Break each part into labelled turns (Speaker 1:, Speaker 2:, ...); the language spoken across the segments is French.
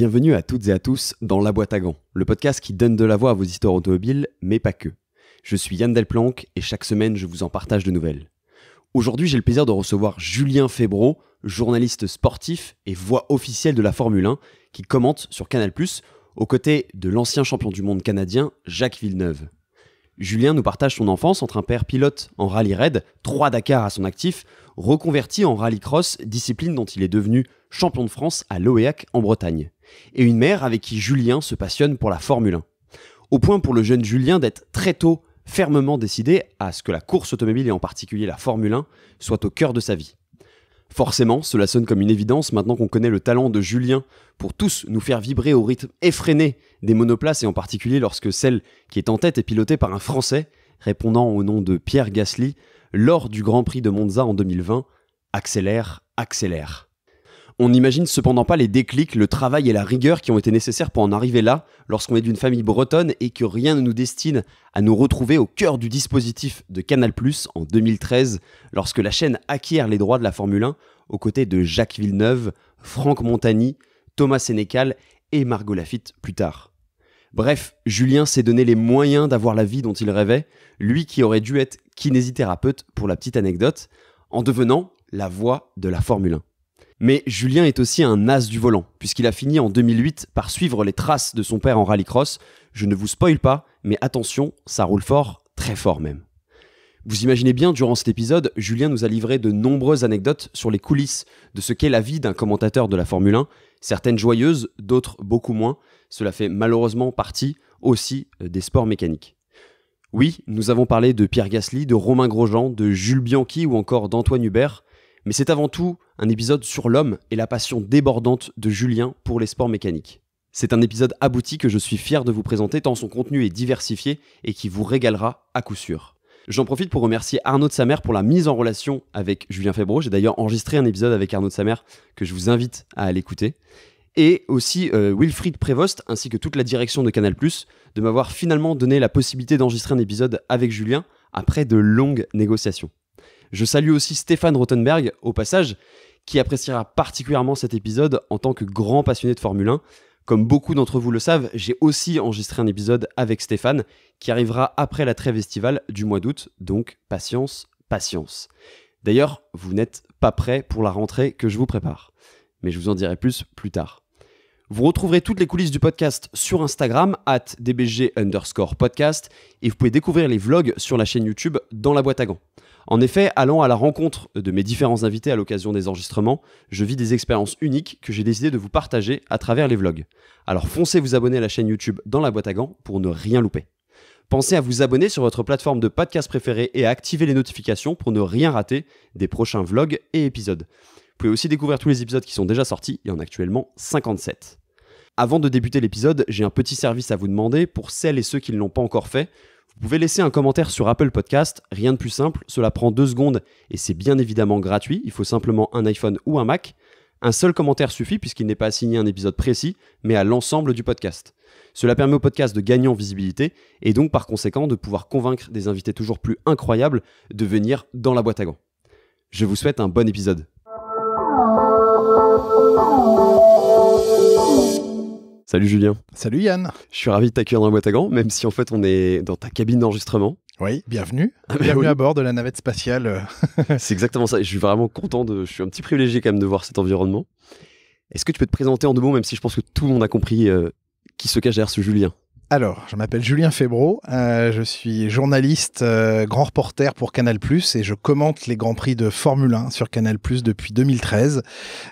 Speaker 1: Bienvenue à toutes et à tous dans La Boîte à Gants, le podcast qui donne de la voix à vos histoires automobiles, mais pas que. Je suis Yann Delplanque et chaque semaine je vous en partage de nouvelles. Aujourd'hui j'ai le plaisir de recevoir Julien Febro, journaliste sportif et voix officielle de la Formule 1, qui commente sur Canal ⁇ aux côtés de l'ancien champion du monde canadien Jacques Villeneuve. Julien nous partage son enfance entre un père pilote en rallye raid, trois Dakar à son actif, reconverti en rallye cross, discipline dont il est devenu champion de France à l'OEAC en Bretagne et une mère avec qui Julien se passionne pour la Formule 1. Au point pour le jeune Julien d'être très tôt fermement décidé à ce que la course automobile et en particulier la Formule 1 soit au cœur de sa vie. Forcément, cela sonne comme une évidence maintenant qu'on connaît le talent de Julien pour tous nous faire vibrer au rythme effréné des monoplaces et en particulier lorsque celle qui est en tête est pilotée par un Français répondant au nom de Pierre Gasly lors du Grand Prix de Monza en 2020, accélère, accélère. On n'imagine cependant pas les déclics, le travail et la rigueur qui ont été nécessaires pour en arriver là, lorsqu'on est d'une famille bretonne et que rien ne nous destine à nous retrouver au cœur du dispositif de Canal+, en 2013, lorsque la chaîne acquiert les droits de la Formule 1, aux côtés de Jacques Villeneuve, Franck Montagny, Thomas Sénécal et Margot Lafitte plus tard. Bref, Julien s'est donné les moyens d'avoir la vie dont il rêvait, lui qui aurait dû être kinésithérapeute pour la petite anecdote, en devenant la voix de la Formule 1. Mais Julien est aussi un as du volant, puisqu'il a fini en 2008 par suivre les traces de son père en rallycross. Je ne vous spoil pas, mais attention, ça roule fort, très fort même. Vous imaginez bien, durant cet épisode, Julien nous a livré de nombreuses anecdotes sur les coulisses de ce qu'est la vie d'un commentateur de la Formule 1, certaines joyeuses, d'autres beaucoup moins. Cela fait malheureusement partie aussi euh, des sports mécaniques. Oui, nous avons parlé de Pierre Gasly, de Romain Grosjean, de Jules Bianchi ou encore d'Antoine Hubert mais c'est avant tout un épisode sur l'homme et la passion débordante de Julien pour les sports mécaniques. C'est un épisode abouti que je suis fier de vous présenter tant son contenu est diversifié et qui vous régalera à coup sûr. J'en profite pour remercier Arnaud de Samer pour la mise en relation avec Julien Febro. J'ai d'ailleurs enregistré un épisode avec Arnaud de Samer que je vous invite à aller écouter. Et aussi euh, Wilfried Prévost ainsi que toute la direction de Canal+, de m'avoir finalement donné la possibilité d'enregistrer un épisode avec Julien après de longues négociations. Je salue aussi Stéphane Rothenberg au passage, qui appréciera particulièrement cet épisode en tant que grand passionné de Formule 1. Comme beaucoup d'entre vous le savent, j'ai aussi enregistré un épisode avec Stéphane qui arrivera après la trêve estivale du mois d'août, donc patience, patience. D'ailleurs, vous n'êtes pas prêt pour la rentrée que je vous prépare, mais je vous en dirai plus plus tard. Vous retrouverez toutes les coulisses du podcast sur Instagram, at dbg underscore et vous pouvez découvrir les vlogs sur la chaîne YouTube dans la boîte à gants. En effet, allant à la rencontre de mes différents invités à l'occasion des enregistrements, je vis des expériences uniques que j'ai décidé de vous partager à travers les vlogs. Alors foncez vous abonner à la chaîne YouTube dans la boîte à gants pour ne rien louper. Pensez à vous abonner sur votre plateforme de podcast préférée et à activer les notifications pour ne rien rater des prochains vlogs et épisodes. Vous pouvez aussi découvrir tous les épisodes qui sont déjà sortis, il y en a actuellement 57. Avant de débuter l'épisode, j'ai un petit service à vous demander pour celles et ceux qui ne l'ont pas encore fait. Vous pouvez laisser un commentaire sur Apple Podcast, rien de plus simple, cela prend deux secondes et c'est bien évidemment gratuit, il faut simplement un iPhone ou un Mac. Un seul commentaire suffit puisqu'il n'est pas assigné à un épisode précis, mais à l'ensemble du podcast. Cela permet au podcast de gagner en visibilité et donc par conséquent de pouvoir convaincre des invités toujours plus incroyables de venir dans la boîte à gants. Je vous souhaite un bon épisode. Salut Julien. Salut Yann. Je suis ravi de t'accueillir dans la boîte à gants, même si en fait on est dans ta cabine d'enregistrement. Oui,
Speaker 2: bienvenue. Ah, bienvenue à bord de la navette spatiale.
Speaker 1: C'est exactement ça. Je suis vraiment content de. Je suis un petit privilégié quand même de voir cet environnement. Est-ce que tu peux te présenter en deux mots, même si je pense que tout le monde a compris euh, qui se cache derrière ce Julien
Speaker 2: alors, je m'appelle Julien Febro, euh, je suis journaliste, euh, grand reporter pour Canal ⁇ et je commente les Grands Prix de Formule 1 sur Canal ⁇ depuis 2013.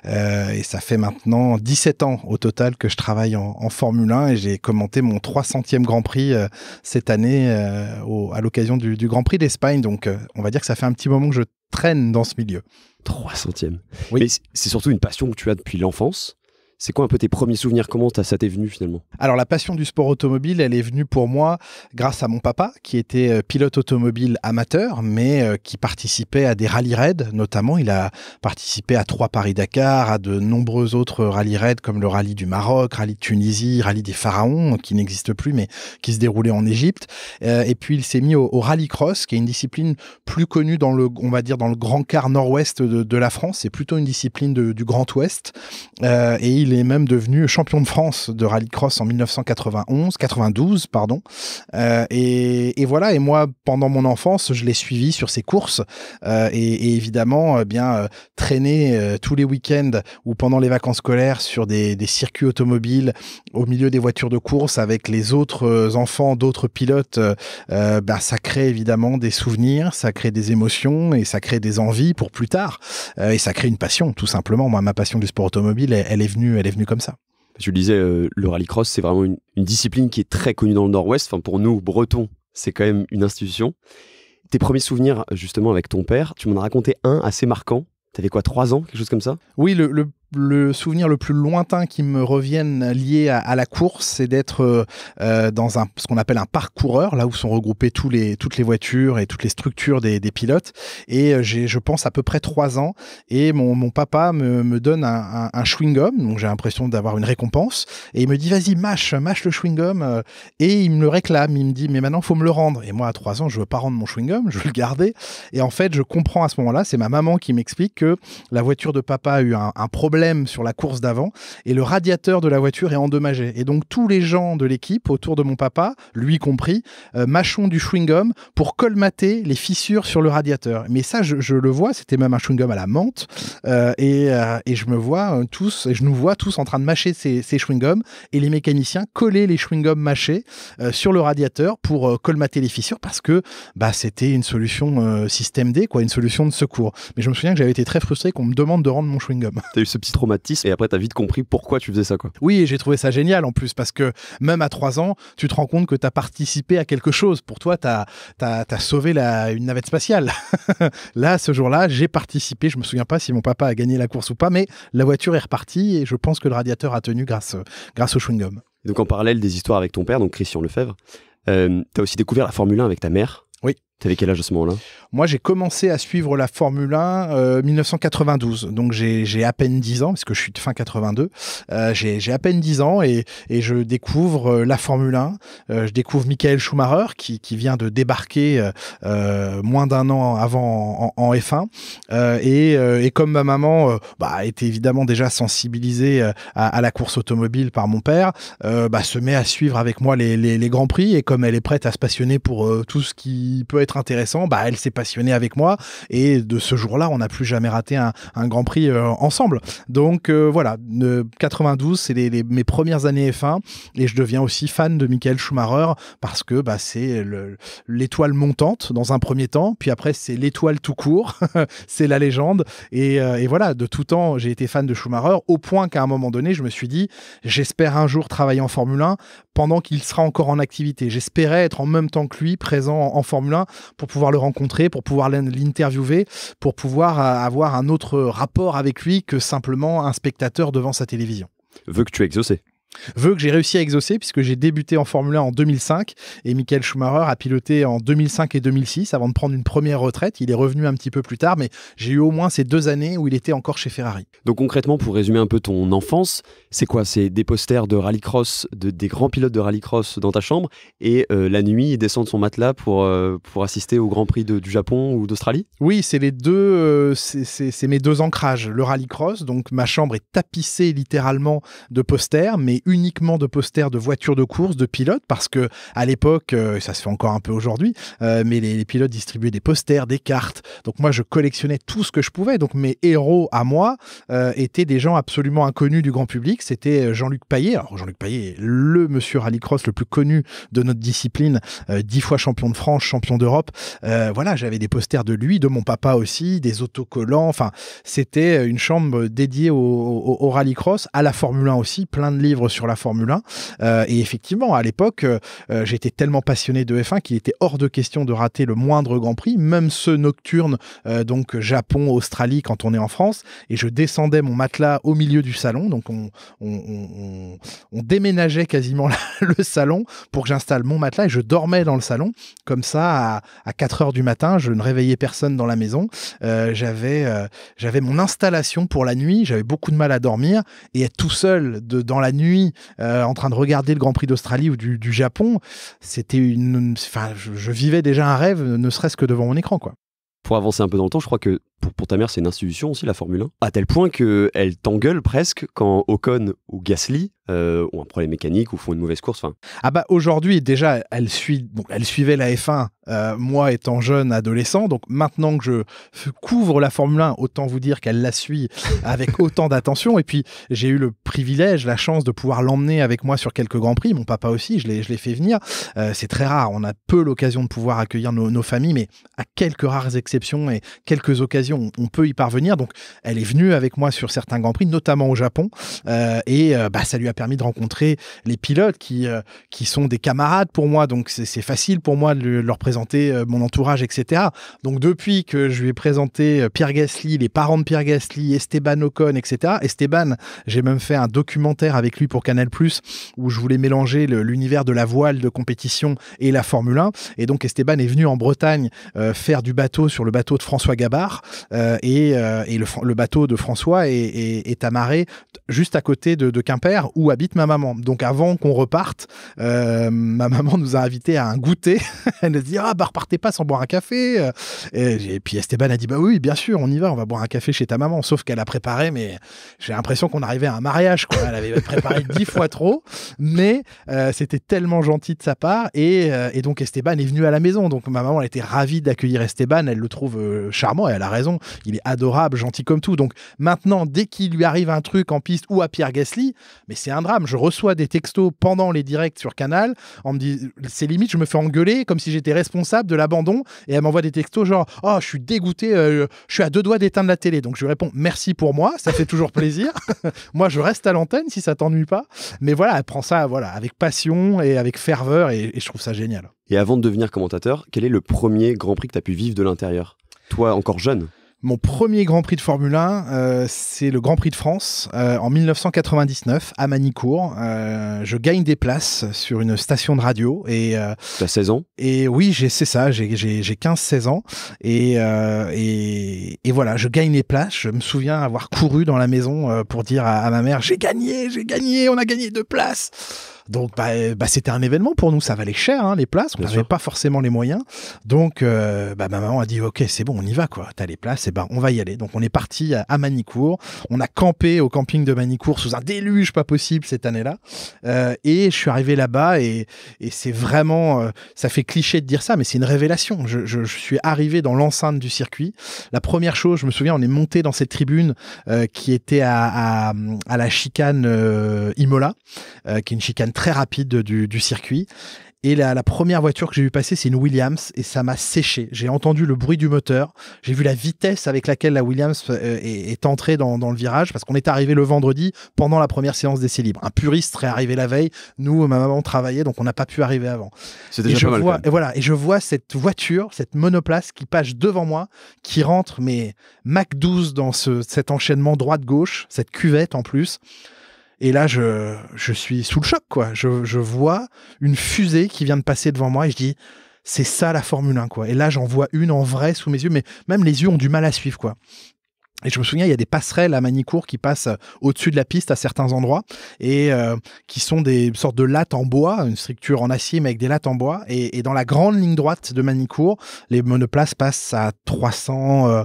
Speaker 2: Euh, et ça fait maintenant 17 ans au total que je travaille en, Formule 1 et j'ai commenté mon 300e Grand Prix euh, cette année à l'occasion du, du, Grand Prix d'Espagne. Donc, on va dire que ça fait un petit moment que je traîne dans ce milieu.
Speaker 1: 300e. Oui. Mais c'est surtout une passion que tu as depuis l'enfance. C'est quoi un peu tes premiers souvenirs Comment ça t'est venu finalement
Speaker 2: Alors la passion du sport automobile, elle est venue pour moi grâce à mon papa qui était euh, pilote automobile amateur, mais euh, qui participait à des rallyes raids notamment. Il a participé à trois Paris-Dakar, à de nombreux autres rallye raids comme le rallye du Maroc, rallye de Tunisie, rallye des Pharaons qui n'existe plus mais qui se déroulait en Égypte. Euh, et puis il s'est mis au, rallye cross qui est une discipline plus connue dans le, on va dire dans le grand quart nord-ouest de, la France. C'est plutôt une discipline du Grand Ouest. et il il est même devenu champion de France de cross en 1991, 92 pardon. Euh, et, voilà. Et moi, pendant mon enfance, je l'ai suivi sur ses courses euh, et, évidemment, euh, bien traîner tous les week-ends ou pendant les vacances scolaires sur des, circuits automobiles au milieu des voitures de course avec les autres enfants d'autres pilotes, bah, ça crée évidemment des souvenirs, ça crée des émotions et ça crée des envies pour plus tard. et ça crée une passion, tout simplement. Moi, ma passion du sport automobile, elle est venue elle est venue comme ça.
Speaker 1: Je le disais, euh, le rallycross, c'est vraiment une, discipline qui est très connue dans le Nord-Ouest. Enfin, pour nous, Bretons, c'est quand même une institution. Tes premiers souvenirs, justement, avec ton père, tu m'en as raconté un assez marquant. T'avais quoi, 3 ans, quelque chose comme ça
Speaker 2: Oui, le le souvenir le plus lointain qui me revienne lié à, la course, c'est d'être euh, euh, dans un, ce qu'on appelle un coureur, là où sont regroupées tous les, toutes les voitures et toutes les structures des, pilotes. Et euh, j'ai, je pense, à peu près trois ans. Et mon, papa me, donne un, un, chewing-gum, donc j'ai l'impression d'avoir une récompense. Et il me dit, vas-y, mâche, mâche le chewing-gum. Et il me le réclame. Il me dit, mais maintenant, faut me le rendre. Et moi, à trois ans, je veux pas rendre mon chewing-gum, je veux le garder. Et en fait, je comprends à ce moment-là, c'est ma maman qui m'explique que la voiture de papa a eu un problème sur la course d'avant et le radiateur de la voiture est endommagé. Et donc tous les gens de l'équipe autour de mon papa, lui compris, euh, mâchons du chewing-gum pour colmater les fissures sur le radiateur. Mais ça, je, le vois, c'était même un chewing-gum à la menthe euh, et, euh, et, je me vois tous, et je nous vois tous en train de mâcher ces, chewing-gums et les mécaniciens coller les chewing-gums mâchés sur le radiateur pour colmater les fissures parce que bah, c'était une solution système D, quoi, une solution de secours. Mais je me souviens que j'avais été très frustré qu'on me demande de rendre mon chewing-gum.
Speaker 1: eu ce traumatisme et après tu as vite compris pourquoi tu faisais ça quoi.
Speaker 2: Oui, j'ai trouvé ça génial en plus parce que même à 3 ans, tu te rends compte que tu as participé à quelque chose. Pour toi, tu as, as, sauvé une navette spatiale. là, ce jour-là, j'ai participé. Je me souviens pas si mon papa a gagné la course ou pas, mais la voiture est repartie et je pense que le radiateur a tenu grâce, grâce au chewing-gum.
Speaker 1: Donc en parallèle des histoires avec ton père, donc Christian Lefebvre, euh, as aussi découvert la Formule 1 avec ta mère. T'avais quel âge à ce moment-là
Speaker 2: Moi, j'ai commencé à suivre la Formule 1 en 1992. Donc, j'ai à peine 10 ans, parce que je suis de fin 82. Euh, j'ai à peine 10 ans et, et je découvre euh, la Formule 1. Euh, je découvre Michael Schumacher, qui, qui vient de débarquer moins d'un an avant en, F1. Et, et, comme ma maman bah, était évidemment déjà sensibilisée à, à, la course automobile par mon père, bah, se met à suivre avec moi les, les, les Grands Prix. Et comme elle est prête à se passionner pour tout ce qui peut être intéressant. Bah, elle s'est passionnée avec moi et de ce jour-là, on n'a plus jamais raté un, Grand Prix euh, ensemble. Donc euh, voilà, 92, c'est mes premières années F1 et je deviens aussi fan de Michael Schumacher parce que bah, c'est l'étoile montante dans un premier temps, puis après c'est l'étoile tout court, c'est la légende euh, et, voilà, de tout temps, j'ai été fan de Schumacher au point qu'à un moment donné, je me suis dit, j'espère un jour travailler en Formule 1 pendant qu'il sera encore en activité. J'espérais être en même temps que lui présent en Formule 1 pour pouvoir le rencontrer, pour pouvoir l'interviewer, pour pouvoir euh, avoir un autre rapport avec lui que simplement un spectateur devant sa télévision. Veux que tu exaucé Vœu que j'ai réussi à exaucer puisque j'ai débuté en Formule 1 en 2005 et Michael Schumacher a piloté en 2005 et 2006 avant de prendre une première retraite. Il est revenu un petit peu plus tard, mais j'ai eu au moins ces deux années où il était encore chez Ferrari.
Speaker 1: Donc concrètement, pour résumer un peu ton enfance, c'est quoi C'est des posters de rallycross, de, des grands pilotes de rallycross dans ta chambre et euh, la nuit, il descend de son matelas pour, euh, pour assister au Grand Prix du Japon ou d'Australie
Speaker 2: Oui, c'est les deux, euh, c'est mes deux ancrages. Le rallycross, donc ma chambre est tapissée littéralement de posters, mais uniquement de posters de voitures de course, de pilotes, parce que à l'époque, euh, ça se fait encore un peu aujourd'hui, euh, mais les, pilotes distribuaient des posters, des cartes. Donc moi, je collectionnais tout ce que je pouvais. Donc mes héros à moi euh, étaient des gens absolument inconnus du grand public. C'était Jean-Luc Paillet. Alors Jean-Luc Paillet, le monsieur rallycross le plus connu de notre discipline, dix fois champion de France, champion d'Europe. voilà, j'avais des posters de lui, de mon papa aussi, des autocollants. Enfin, c'était une chambre dédiée au rallycross, à la Formule 1 aussi, plein de livres sur la Formule 1. Euh, et effectivement, à l'époque, euh, euh, j'étais tellement passionné de F1 qu'il était hors de question de rater le moindre Grand Prix, même ceux nocturnes, donc Japon, Australie, quand on est en France. Et je descendais mon matelas au milieu du salon, donc on, déménageait quasiment le salon pour que j'installe mon matelas et je dormais dans le salon. Comme ça, à, 4 heures du matin, je ne réveillais personne dans la maison. j'avais, j'avais mon installation pour la nuit, j'avais beaucoup de mal à dormir et être tout seul de, dans la nuit euh, en train de regarder le Grand Prix d'Australie ou du, Japon, c'était une. je, je, vivais déjà un rêve, ne serait-ce que devant mon écran, quoi.
Speaker 1: Pour avancer un peu dans le temps, je crois que pour, ta mère, c'est une institution aussi, la Formule 1, à tel point qu'elle t'engueule presque quand Ocon ou Gasly euh, ont un problème mécanique ou font une mauvaise course.
Speaker 2: Ah bah aujourd'hui, déjà, elle, suit, bon, elle suivait la F1, euh, moi étant jeune adolescent, donc maintenant que je couvre la Formule 1, autant vous dire qu'elle la suit avec autant d'attention. Et puis, j'ai eu le privilège, la chance de pouvoir l'emmener avec moi sur quelques Grands Prix, mon papa aussi, je l'ai fait venir. Euh, c'est très rare, on a peu l'occasion de pouvoir accueillir nos familles, mais à quelques rares exceptions et quelques occasions on peut y parvenir. Donc, elle est venue avec moi sur certains Grands Prix, notamment au Japon. Euh, et euh, bah, ça lui a permis de rencontrer les pilotes qui, euh, sont des camarades pour moi. Donc, c'est facile pour moi de, leur présenter mon entourage, etc. Donc, depuis que je lui ai présenté Pierre Gasly, les parents de Pierre Gasly, Esteban Ocon, etc. Esteban, j'ai même fait un documentaire avec lui pour Canal Plus où je voulais mélanger l'univers de la voile de compétition et la Formule 1. Et donc, Esteban est venu en Bretagne faire du bateau sur le bateau de François Gabard. Euh, et, euh, le, bateau de François est, amarré juste à côté de, Quimper où habite ma maman. Donc avant qu'on reparte, euh, ma maman nous a invités à un goûter. elle nous dit ah bah repartez pas sans boire un café. Et, puis Esteban a dit bah oui bien sûr on y va on va boire un café chez ta maman. Sauf qu'elle a préparé mais j'ai l'impression qu'on arrivait à un mariage quoi. Elle avait préparé dix fois trop mais c'était tellement gentil de sa part et, donc Esteban est venu à la maison donc ma maman elle était ravie d'accueillir Esteban. Elle le trouve charmant et elle a raison il est adorable, gentil comme tout. Donc maintenant, dès qu'il lui arrive un truc en piste ou à Pierre Gasly, mais c'est un drame. Je reçois des textos pendant les directs sur Canal. On me dit, c'est limite, je me fais engueuler comme si j'étais responsable de l'abandon. Et elle m'envoie des textos genre, oh, je suis dégoûté, euh, je suis à deux doigts d'éteindre la télé. Donc je lui réponds, merci pour moi, ça fait toujours plaisir. moi, je reste à l'antenne si ça t'ennuie pas. Mais voilà, elle prend ça voilà, avec passion et avec ferveur et, et je trouve ça génial.
Speaker 1: Et avant de devenir commentateur, quel est le premier Grand Prix que tu as pu vivre de l'intérieur Toi, encore jeune
Speaker 2: mon premier Grand Prix de Formule 1, euh, c'est le Grand Prix de France euh, en 1999 à Manicourt. Euh, je gagne des places sur une station de radio. Et, T'as 16 Et oui, c'est ça, j'ai, 15-16 ans. Et, et, voilà, je gagne les places. Je me souviens avoir couru dans la maison pour dire à, à ma mère, j'ai gagné, j'ai gagné, on a gagné deux places. Donc, bah, euh, bah, c'était un événement pour nous. Ça valait cher, hein, les places. On n'avait pas forcément les moyens. Donc, euh, bah, ma maman a dit Ok, c'est bon, on y va, quoi. T'as les places, et eh ben, on va y aller. Donc, on est parti à, Manicourt. On a campé au camping de Manicourt sous un déluge pas possible cette année-là. Euh, et je suis arrivé là-bas, et, c'est vraiment. ça fait cliché de dire ça, mais c'est une révélation. Je, suis arrivé dans l'enceinte du circuit. La première chose, je me souviens, on est monté dans cette tribune qui était à, à la chicane Imola, qui est une chicane très rapide du, circuit. Et la, première voiture que j'ai vu passer, c'est une Williams, et ça m'a séché. J'ai entendu le bruit du moteur, j'ai vu la vitesse avec laquelle la Williams euh, est, entrée dans, le virage, parce qu'on est arrivé le vendredi pendant la première séance d'essai libre. Un puriste serait arrivé la veille, nous, ma maman travaillait, donc on n'a pas pu arriver avant. C'est déjà je pas vois, et voilà, et je vois cette voiture, cette monoplace qui passe devant moi, qui rentre, mais Mac 12 dans cet enchaînement droite-gauche, cette cuvette en plus. Et là, je, je suis sous le choc, quoi. Je, je vois une fusée qui vient de passer devant moi et je dis, c'est ça la Formule 1, quoi. Et là, j'en vois une en vrai sous mes yeux, mais même les yeux ont du mal à suivre, quoi. Et je me souviens, il y a des passerelles à Manicourt qui passent euh, au-dessus de la piste à certains endroits et euh, qui sont des sortes de lattes en bois, une structure en acier mais avec des lattes en bois. Et, dans la grande ligne droite de Manicourt, les monoplaces passent à 300, euh,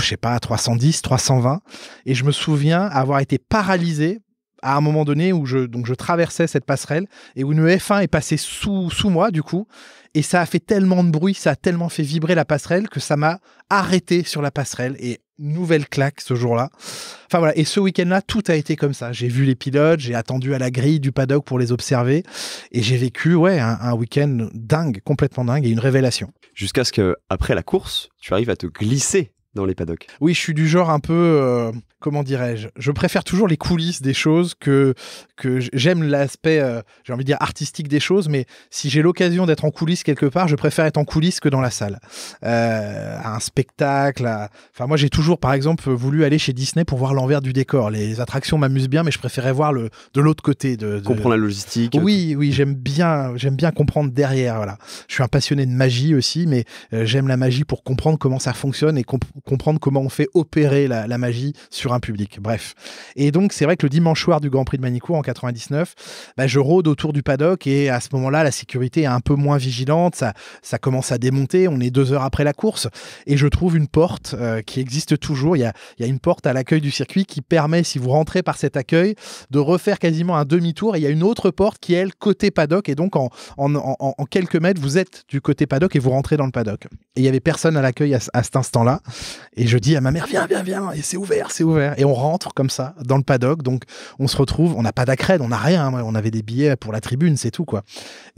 Speaker 2: je sais pas, à 310, 320. Et je me souviens avoir été paralysé à un moment donné où je, donc je traversais cette passerelle et où une F1 est passée sous, sous moi, du coup. Et ça a fait tellement de bruit, ça a tellement fait vibrer la passerelle que ça m'a arrêté sur la passerelle. Et nouvelle claque ce jour-là. Enfin voilà, et ce week-end-là, tout a été comme ça. J'ai vu les pilotes, j'ai attendu à la grille du paddock pour les observer, et j'ai vécu ouais un, week-end dingue, complètement dingue, et une révélation.
Speaker 1: Jusqu'à ce que après la course, tu arrives à te glisser dans les paddocks.
Speaker 2: Oui, je suis du genre un peu, euh, comment dirais-je, je préfère toujours les coulisses des choses que, que j'aime l'aspect, euh, j'ai envie de dire, artistique des choses, mais si j'ai l'occasion d'être en coulisses quelque part, je préfère être en coulisses que dans la salle. Euh, à un spectacle, enfin moi j'ai toujours par exemple voulu aller chez Disney pour voir l'envers du décor. Les attractions m'amusent bien, mais je préférais voir le, de l'autre côté. De, Comprendre la logistique. Oui, oui, j'aime bien, j'aime bien comprendre derrière. Voilà. Je suis un passionné de magie aussi, mais j'aime la magie pour comprendre comment ça fonctionne et comprendre comment on fait opérer la, magie sur un public. Bref. Et donc, c'est vrai que le dimanche soir du Grand Prix de Manicourt en 99, bah, je rôde autour du paddock et à ce moment-là, la sécurité est un peu moins vigilante. Ça, commence à démonter. On est deux heures après la course et je trouve une porte euh, qui existe toujours. Il y a, une porte à l'accueil du circuit qui permet, si vous rentrez par cet accueil, de refaire quasiment un demi-tour. Et il y a une autre porte qui est, elle, côté paddock. Et donc, en, quelques mètres, vous êtes du côté paddock et vous rentrez dans le paddock. Et il y avait personne à l'accueil à cet instant-là. Et je dis à ma mère, viens, viens, viens. Et c'est ouvert, c'est ouvert. Et on rentre comme ça dans le paddock. Donc, on se retrouve. On n'a pas d'accred, on n'a rien. On avait des billets pour la tribune, c'est tout, quoi.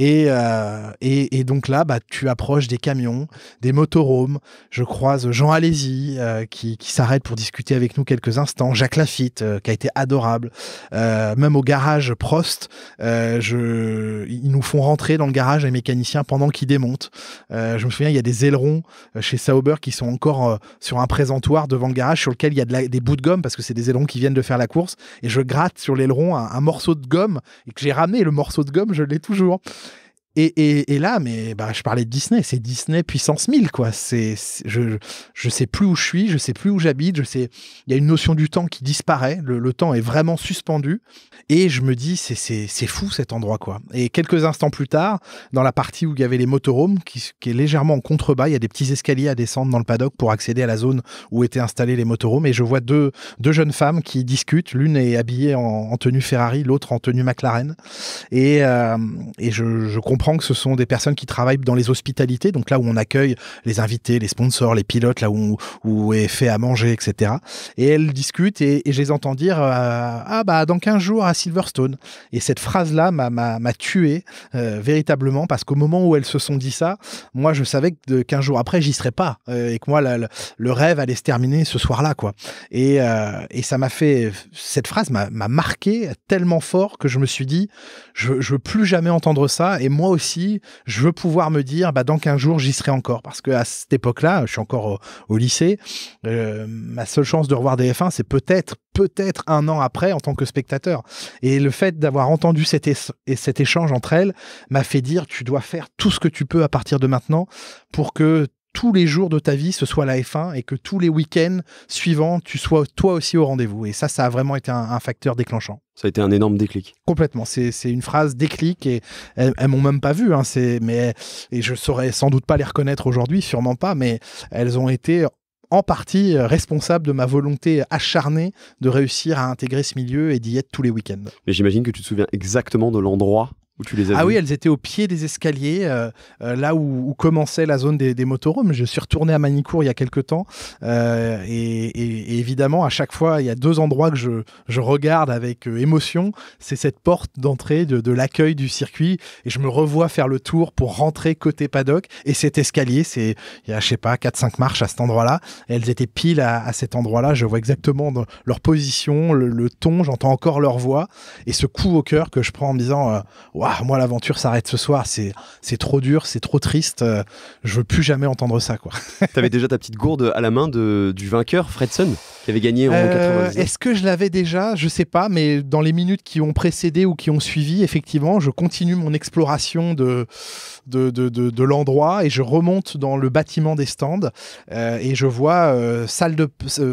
Speaker 2: Euh, et, et, donc là, bah, tu approches des camions, des motorhomes. Je croise Jean Alési euh, qui, qui s'arrête pour discuter avec nous quelques instants. Jacques Lafitte, euh, qui a été adorable. même au garage Prost, je, ils nous font rentrer dans le garage les mécaniciens pendant qu'ils démontent. je me souviens, il y a des ailerons chez Sauber qui sont encore sur un présentoir devant le garage sur lequel il y a des bouts de gomme parce que c'est des ailerons qui viennent de faire la course et je gratte sur l'aileron un, un morceau de gomme et que j'ai ramené le morceau de gomme, je l'ai toujours. Et, là, mais bah, je parlais de Disney, c'est Disney puissance 1000, quoi. C'est, je, je sais plus où je suis, je sais plus où j'habite, je sais. Il y a une notion du temps qui disparaît, le, temps est vraiment suspendu, et je me dis, c'est, c'est, fou cet endroit, quoi. Et quelques instants plus tard, dans la partie où il y avait les motorhomes, qui, qui est légèrement en contrebas, il y a des petits escaliers à descendre dans le paddock pour accéder à la zone où étaient installés les motorhomes, et je vois deux, deux jeunes femmes qui discutent. L'une est habillée en, tenue Ferrari, l'autre en tenue McLaren, et, euh, et je, je comprends que ce sont des personnes qui travaillent dans les hospitalités, donc là où on accueille les invités, les sponsors, les pilotes, là où, où est fait à manger, etc. Et elles discutent et, je les entends dire euh, Ah, bah, dans 15 jours à Silverstone. Et cette phrase-là m'a tué euh, véritablement parce qu'au moment où elles se sont dit ça, moi, je savais que de 15 jours après, j'y serais pas euh, et que moi, le rêve allait se terminer ce soir-là, quoi. Et, et ça m'a fait. Cette phrase m'a marqué tellement fort que je me suis dit Je, je veux plus jamais entendre ça. Et moi aussi, je veux pouvoir me dire, bah, dans 15 jours, j'y serai encore. Parce que à cette époque-là, je suis encore au, lycée. Euh, ma seule chance de revoir des F1, c'est peut-être, peut-être un an après en tant que spectateur. Et le fait d'avoir entendu cet, et cet échange entre elles m'a fait dire, tu dois faire tout ce que tu peux à partir de maintenant pour que tous les jours de ta vie, ce soit la F1 et que tous les week-ends suivants, tu sois toi aussi au rendez-vous. Et ça, ça a vraiment été un, facteur déclenchant.
Speaker 1: Ça a été un énorme déclic.
Speaker 2: Complètement. C'est une phrase déclic et elles, ne m'ont même pas vu. Hein. mais, et je saurais sans doute pas les reconnaître aujourd'hui, sûrement pas, mais elles ont été en partie responsables de ma volonté acharnée de réussir à intégrer ce milieu et d'y être tous les week-ends.
Speaker 1: Mais j'imagine que tu te souviens exactement de l'endroit ah oui,
Speaker 2: elles étaient au pied des escaliers, euh, euh, là où, commençait la zone des, motorhomes. Je suis retourné à Manicourt il y a quelques temps. Euh, et, évidemment, à chaque fois, il y a deux endroits que je, regarde avec émotion. C'est cette porte d'entrée de, l'accueil du circuit. Et je me revois faire le tour pour rentrer côté paddock. Et cet escalier, c'est, il y a, je sais pas, 4-5 marches à cet endroit-là. Elles étaient pile à, cet endroit-là. Je vois exactement leur position, le, ton, j'entends encore leur voix. Et ce coup au cœur que je prends en me disant moi l'aventure s'arrête ce soir, c'est c'est trop dur, c'est trop triste, euh, je veux plus jamais entendre ça quoi.
Speaker 1: T'avais déjà ta petite gourde à la main de, du vainqueur Fredson qui avait gagné en euh, Est-ce
Speaker 2: que je l'avais déjà Je sais pas, mais dans les minutes qui ont précédé ou qui ont suivi, effectivement, je continue mon exploration de de, l'endroit et je remonte dans le bâtiment des stands euh, et je vois euh, salle, de, euh,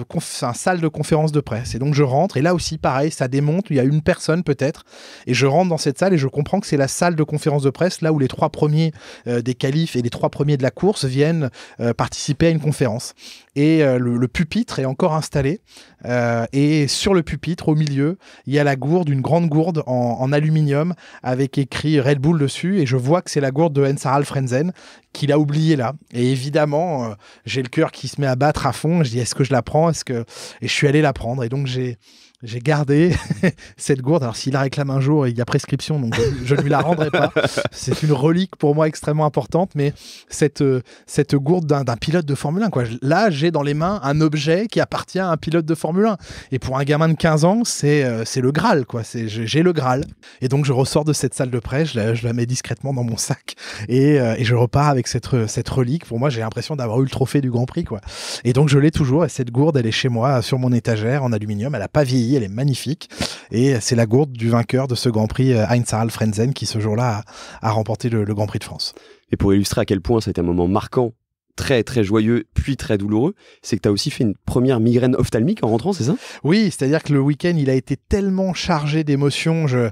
Speaker 2: salle de conférence de presse. Et donc je rentre et là aussi pareil, ça démonte, il y a une personne peut-être et je rentre dans cette salle et je comprends que c'est la salle de conférence de presse là où les trois premiers des califs et les trois premiers de la course viennent participer à une conférence et euh, le, pupitre est encore installé. Euh, et sur le pupitre, au milieu, il y a la gourde, une grande gourde en, aluminium avec écrit Red Bull dessus. Et je vois que c'est la gourde de Hensar Frenzen qu'il a oublié là. Et évidemment, euh, j'ai le cœur qui se met à battre à fond. Je dis est-ce que je la prends Est-ce que et je suis allé la prendre. Et donc j'ai j'ai gardé cette gourde. Alors, s'il la réclame un jour, il y a prescription, donc je ne lui la rendrai pas. C'est une relique pour moi extrêmement importante, mais cette, euh, cette gourde d'un pilote de Formule 1. Quoi. Là, j'ai dans les mains un objet qui appartient à un pilote de Formule 1. Et pour un gamin de 15 ans, euh, c'est le Graal. quoi. J'ai le Graal. Et donc, je ressors de cette salle de presse, je la, mets discrètement dans mon sac et, euh, et, je repars avec cette, cette relique. Pour moi, j'ai l'impression d'avoir eu le trophée du Grand Prix. quoi. Et donc, je l'ai toujours. Et cette gourde, elle est chez moi, sur mon étagère, en aluminium. Elle n'a pas vieilli elle est magnifique. Et c'est la gourde du vainqueur de ce Grand Prix, euh, Heinz Harald Frenzen, qui ce jour-là a, remporté le, Grand Prix de France.
Speaker 1: Et pour illustrer à quel point c'était un moment marquant très très joyeux puis très douloureux, c'est que tu as
Speaker 2: aussi fait une première migraine ophtalmique en rentrant, c'est ça Oui, c'est-à-dire que le week-end, il a été tellement chargé d'émotions. Je,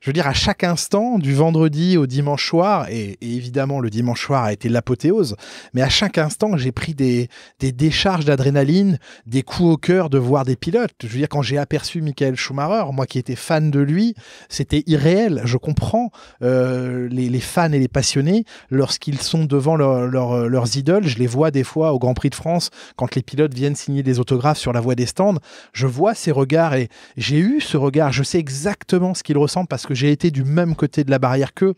Speaker 2: je veux dire, à chaque instant, du vendredi au dimanche soir, et, évidemment le dimanche soir a été l'apothéose, mais à chaque instant, j'ai pris des, des décharges d'adrénaline, des coups au cœur de voir des pilotes. Je veux dire, quand j'ai aperçu Michael Schumacher, moi qui étais fan de lui, c'était irréel. Je comprends euh, les, fans et les passionnés lorsqu'ils sont devant leurs idoles. Je les vois des fois au Grand Prix de France, quand les pilotes viennent signer des autographes sur la voie des stands. Je vois ces regards et j'ai eu ce regard. Je sais exactement ce qu'ils ressentent parce que j'ai été du même côté de la barrière qu'eux.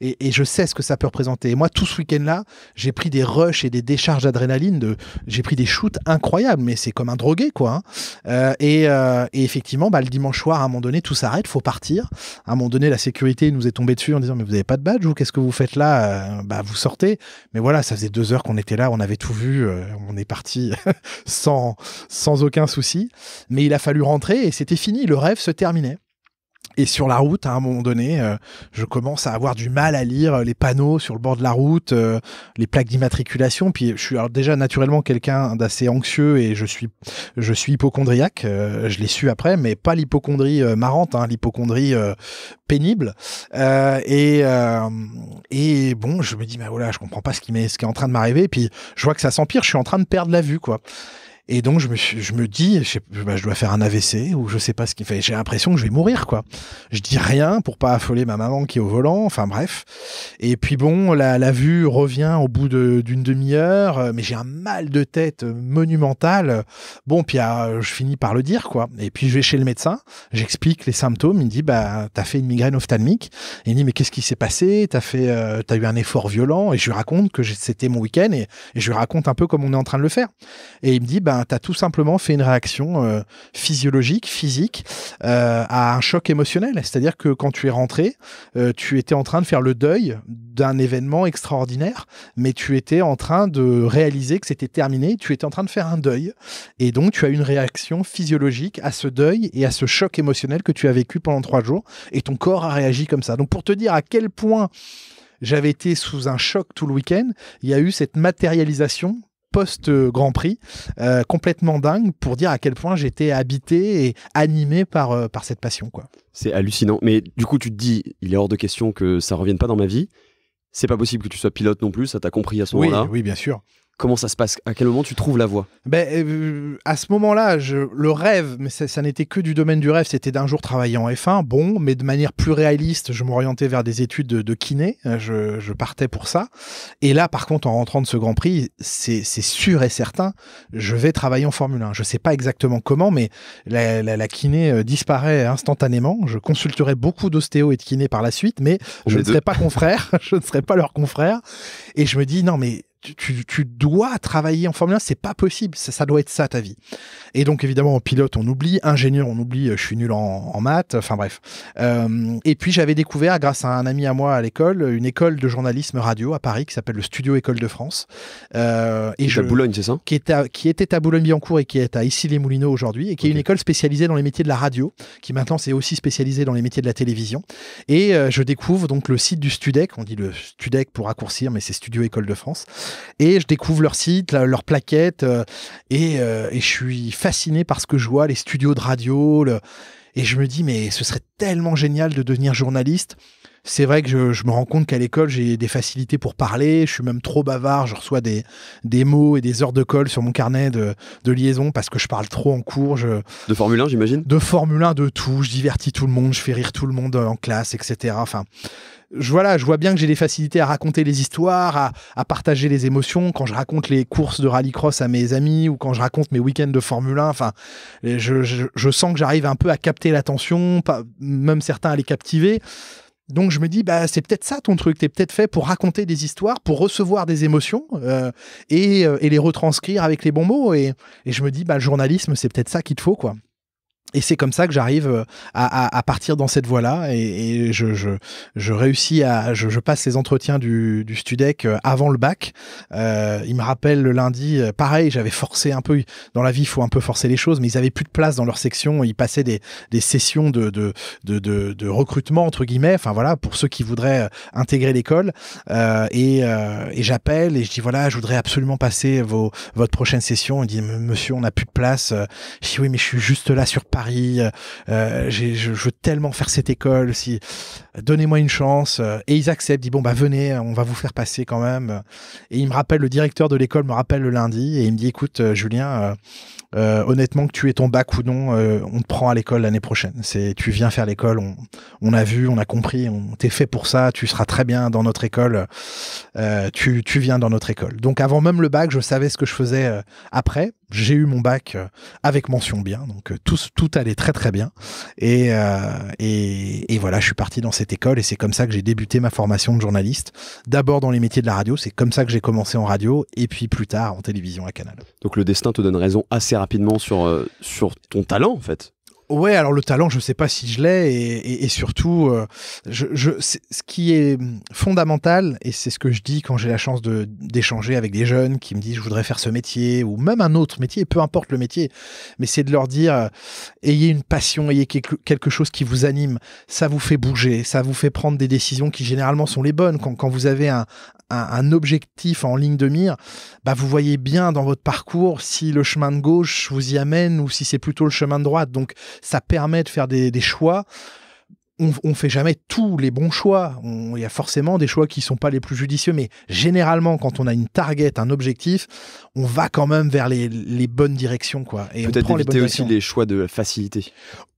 Speaker 2: Et, je sais ce que ça peut représenter. moi, tout ce week-end-là, j'ai pris des rushs et des décharges d'adrénaline, de, j'ai pris des shoots incroyables, mais c'est comme un drogué, quoi. Hein. Euh, euh, et, effectivement, bah, le dimanche soir, à un moment donné, tout s'arrête, faut partir. À un moment donné, la sécurité nous est tombée dessus en disant Mais vous n'avez pas de badge ou qu'est-ce que vous faites là euh, Bah, vous sortez. Mais voilà, ça faisait deux heures qu'on était là, on avait tout vu, on est parti sans aucun souci. Mais il a fallu rentrer et c'était fini, le rêve se terminait. Et sur la route, à un moment donné, euh, je commence à avoir du mal à lire euh, les panneaux sur le bord de la route, euh, les plaques d'immatriculation. Puis je suis alors déjà naturellement quelqu'un d'assez anxieux et je suis, je suis hypochondriaque. je l'ai su après, mais pas l'hypochondrie marrante, hein, l'hypochondrie pénible. et, et bon, je me dis, bah oh voilà, je comprends pas ce qui, m'est, ce qui est en train de m'arriver. Puis je vois que ça s'empire, je suis en train de perdre la vue, quoi. Et donc, je me, je me dis, je, bah, dois faire un AVC ou je sais pas ce qu'il fait. J'ai l'impression que je vais mourir, quoi. Je dis rien pour pas affoler ma maman qui est au volant. Enfin, bref. Et puis, bon, la, la vue revient au bout d'une demi-heure, euh, mais j'ai un mal de tête euh, monumental. Bon, puis ah, je finis par le dire, quoi. Et puis, je vais chez le médecin, j'explique les symptômes. Il me dit, bah, t'as fait une migraine ophtalmique. Et il me dit, mais qu'est-ce qui s'est passé T'as fait, euh, t'as eu un effort violent. Et je lui raconte que c'était mon week-end et, et je lui raconte un peu comme on est en train de le faire. Et il me dit, bah, tu as tout simplement fait une réaction euh, physiologique, physique, euh, à un choc émotionnel. C'est-à-dire que quand tu es rentré, euh, tu étais en train de faire le deuil d'un événement extraordinaire, mais tu étais en train de réaliser que c'était terminé, tu étais en train de faire un deuil. Et donc, tu as une réaction physiologique à ce deuil et à ce choc émotionnel que tu as vécu pendant trois jours, et ton corps a réagi comme ça. Donc, pour te dire à quel point j'avais été sous un choc tout le week-end, il y a eu cette matérialisation post-Grand Prix, euh, complètement dingue pour dire à quel point j'étais habité et animé par, euh, par cette passion. quoi.
Speaker 1: C'est hallucinant. Mais du coup, tu te dis, il est hors de question que ça revienne pas dans ma vie. C'est pas possible que tu sois pilote non plus, ça t'a compris à ce moment-là. Oui, bien sûr. Comment ça se passe À quel moment tu trouves la voie
Speaker 2: ben, euh, À ce moment-là, le rêve, mais ça, n'était que du domaine du rêve, c'était d'un jour travailler en F1, bon, mais de manière plus réaliste, je m'orientais vers des études de, kiné, je, partais pour ça. Et là, par contre, en rentrant de ce Grand Prix, c'est sûr et certain, je vais travailler en Formule 1. Je ne sais pas exactement comment, mais la, kiné euh, disparaît instantanément. Je consulterai beaucoup d'ostéo et de kiné par la suite, mais je ne serai pas confrère, je ne serai pas leur confrère. Et je me dis, non, mais tu, dois travailler en Formule 1, c'est pas possible, ça, doit être ça ta vie. Et donc évidemment, en pilote, on oublie, ingénieur, on oublie, je suis nul en, maths, enfin bref. Euh, et puis j'avais découvert, grâce à un ami à moi à l'école, une école de journalisme radio à Paris qui s'appelle le Studio École de France. Euh, et je, à Boulogne, c'est ça qui, qui était à Boulogne-Billancourt et qui est à Issy-les-Moulineaux aujourd'hui, et qui est une école spécialisée dans les métiers de la radio, qui maintenant c'est aussi spécialisée dans les métiers de la télévision. Et euh, je découvre donc le site du Studec, on dit le Studec pour raccourcir, mais c'est Studio École de France. Et je découvre leur site, leur plaquette, euh, euh, et, je suis fasciné par ce que je vois, les studios de radio. Et je me dis, mais ce serait tellement génial de devenir journaliste. C'est vrai que je, me rends compte qu'à l'école, j'ai des facilités pour parler. Je suis même trop bavard. Je reçois des, mots et des heures de colle sur mon carnet de, liaison parce que je parle trop en cours. de
Speaker 1: Formule 1, j'imagine
Speaker 2: De Formule 1, de tout. Je divertis tout le monde. Je fais rire tout le monde en classe, etc. Enfin, je, je vois bien que j'ai des facilités à raconter les histoires, à, partager les émotions. Quand je raconte les courses de rallycross à mes amis ou quand je raconte mes week-ends de Formule 1, enfin, je, sens que j'arrive un peu à capter l'attention, même certains à les captiver. Donc je me dis, bah, c'est peut-être ça ton truc, es peut-être fait pour raconter des histoires, pour recevoir des émotions euh, euh, et, les retranscrire avec les bons mots. Et, je me dis, bah, le journalisme, c'est peut-être ça qu'il te faut. quoi. Et c'est comme ça que j'arrive euh, à, partir dans cette voie-là et, je, je, je, réussis à je, je, passe les entretiens du, du Studec euh, avant le bac. Euh, ils me rappelle le lundi, euh, pareil, j'avais forcé un peu dans la vie, il faut un peu forcer les choses, mais ils avaient plus de place dans leur section. Ils passaient des, des sessions de de, de, de, recrutement entre guillemets, enfin voilà, pour ceux qui voudraient intégrer l'école. Euh, et, et j'appelle et je dis voilà, je voudrais absolument passer vos, votre prochaine session. Ils dit, monsieur, on n'a plus de place. Je dis oui, mais je suis juste là sur Paris euh, je, je, veux tellement faire cette école. Si donnez-moi une chance. Euh, et ils acceptent, ils disent, bon, bah venez, on va vous faire passer quand même. Et il me rappelle, le directeur de l'école me rappelle le lundi, et il me dit, écoute, euh, Julien, euh, honnêtement, que tu aies ton bac ou non, on te prend à l'école l'année prochaine. C'est, tu viens faire l'école, on, on, a vu, on a compris, on t'est fait pour ça, tu seras très bien dans notre école, tu, tu, viens dans notre école. Donc avant même le bac, je savais ce que je faisais après. J'ai eu mon bac avec mention bien, donc tout, tout allait très très bien. Et, et, et voilà, je suis parti dans ces école et c'est comme ça que j'ai débuté ma formation de journaliste. D'abord dans les métiers de la radio, c'est comme ça que j'ai commencé en radio et puis plus tard en télévision à Canal.
Speaker 1: Donc le destin te donne raison assez rapidement sur, euh, sur ton talent en fait.
Speaker 2: Ouais, alors le talent, je ne sais pas si je l'ai, et, surtout, euh, ce qui est fondamental, et c'est ce que je dis quand j'ai la chance d'échanger avec des jeunes qui me disent je voudrais faire ce métier, ou même un autre métier, peu importe le métier, mais c'est de leur dire euh, ayez une passion, ayez quelque chose qui vous anime, ça vous fait bouger, ça vous fait prendre des décisions qui généralement sont les bonnes. Quand, vous avez un, objectif en ligne de mire, bah vous voyez bien dans votre parcours si le chemin de gauche vous y amène ou si c'est plutôt le chemin de droite. Donc, ça permet de faire des, choix on, on fait jamais tous les bons choix. Il y a forcément des choix qui sont pas les plus judicieux, mais généralement, quand on a une target, un objectif, on va quand même vers les, bonnes directions, quoi. Et peut-être éviter aussi les choix de facilité.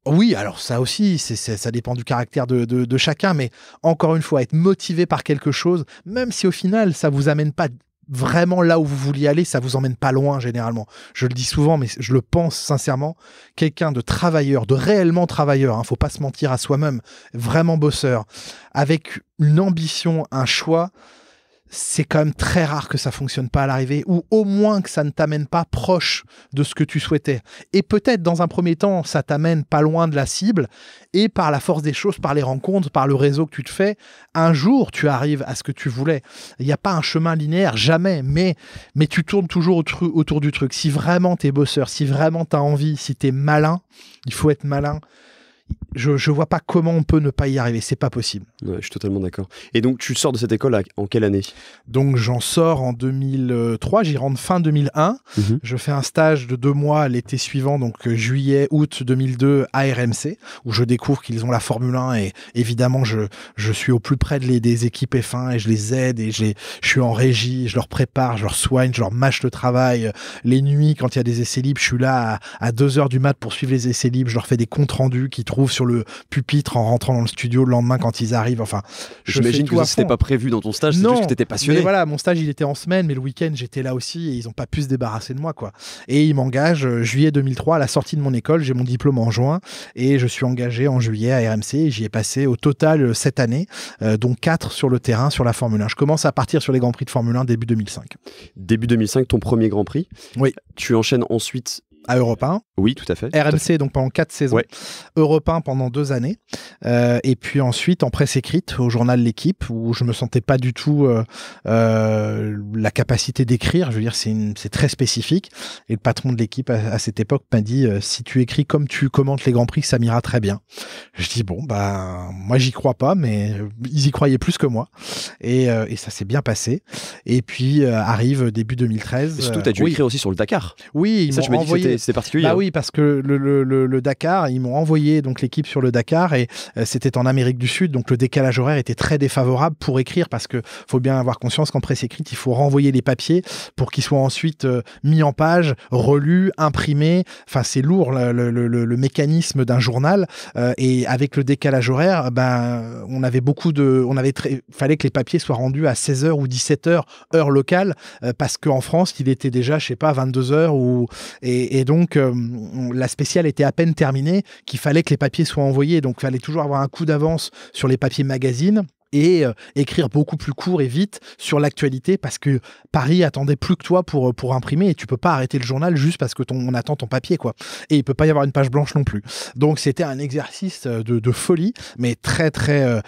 Speaker 2: Oui, alors ça aussi, c'est ça dépend du caractère de, de, chacun, mais encore une fois, être motivé par quelque chose, même si au final, ça vous amène pas vraiment là où vous vouliez aller, ça vous emmène pas loin généralement. Je le dis souvent, mais je le pense sincèrement. Quelqu'un de travailleur, de réellement travailleur, hein, faut pas se mentir à soi-même, vraiment bosseur, avec une ambition, un choix, c'est quand même très rare que ça fonctionne pas à l'arrivée, ou au moins que ça ne t'amène pas proche de ce que tu souhaitais. Et peut-être dans un premier temps, ça t'amène pas loin de la cible, et par la force des choses, par les rencontres, par le réseau que tu te fais, un jour tu arrives à ce que tu voulais. Il n'y a pas un chemin linéaire, jamais, mais, mais tu tournes toujours autour, du truc. Si vraiment tu es bosseur, si vraiment tu as envie, si tu es malin, il faut être malin je ne vois pas comment on peut ne pas y arriver. C'est pas possible. je suis totalement d'accord. Et donc, tu sors de cette école en quelle année Donc, j'en sors en 2003. J'y rentre fin 2001. Mhm. Je fais un stage de deux mois l'été suivant, donc euh, juillet, août 2002 à RMC, où je découvre qu'ils ont la Formule 1 et évidemment, je, je suis au plus près de des équipes F1 et je les aide et je, suis en régie, je leur prépare, je leur soigne, je leur mâche le travail. Les nuits, quand il y a des essais libres, je suis là à, deux 2 heures du mat pour suivre les essais libres. Je leur fais des comptes rendus qui sur le pupitre en rentrant dans le studio le lendemain quand ils arrivent. Enfin, j'imagine que c'était pas
Speaker 1: prévu dans ton stage, c'est juste que t'étais passionné. Mais
Speaker 2: voilà, mon stage il était en semaine, mais le week-end j'étais là aussi et ils ont pas pu se débarrasser de moi quoi. Et ils m'engagent euh, juillet 2003 à la sortie de mon école, j'ai mon diplôme en juin et je suis engagé en juillet à RMC. J'y ai passé au total euh, sept années, euh, dont quatre sur le terrain sur la Formule 1. Je commence à partir sur les grands prix de Formule 1 début 2005. Début 2005, ton premier Grand Prix. Oui. Tu enchaînes ensuite à Europe 1. Oui, tout à fait. RMC, donc pendant 4 saisons. Europain Europe 1 pendant 2 années. Euh, et puis ensuite, en presse écrite, au journal L'équipe, où je ne me sentais pas du tout euh, euh, la capacité d'écrire. Je veux dire, c'est très spécifique. Et le patron de l'équipe, à, cette époque, m'a dit si tu écris comme tu commentes les Grands Prix, ça m'ira très bien. Je dis bon, bah, moi, j'y crois pas, mais ils y croyaient plus que moi. Et, ça s'est bien passé. Et puis arrive début 2013. Et surtout, tu as dû écrire aussi
Speaker 1: sur le Dakar. Oui, ils m'ont envoyé c'était particulier. Bah hein. oui,
Speaker 2: parce que le, Dakar, ils m'ont envoyé donc l'équipe sur le Dakar et euh, c'était en Amérique du Sud, donc le décalage horaire était très défavorable pour écrire parce que faut bien avoir conscience qu'en presse écrite, il faut renvoyer les papiers pour qu'ils soient ensuite euh, mis en page, relus, imprimés. Enfin, c'est lourd le, mécanisme d'un journal euh, et avec le décalage horaire, ben on avait beaucoup de, on avait fallait que les papiers soient rendus à 16h ou 17h heure locale parce qu'en France, il était déjà, je sais pas, 22h ou et donc, euh, la spéciale était à peine terminée qu'il fallait que les papiers soient envoyés. Donc, il fallait toujours avoir un coup d'avance sur les papiers magazines et euh, écrire beaucoup plus court et vite sur l'actualité parce que Paris attendait plus que toi pour, euh, pour imprimer et tu peux pas arrêter le journal juste parce que ton, on attend ton papier quoi. Et il peut pas y avoir une page blanche non plus. Donc c'était un exercice euh, de, folie mais très très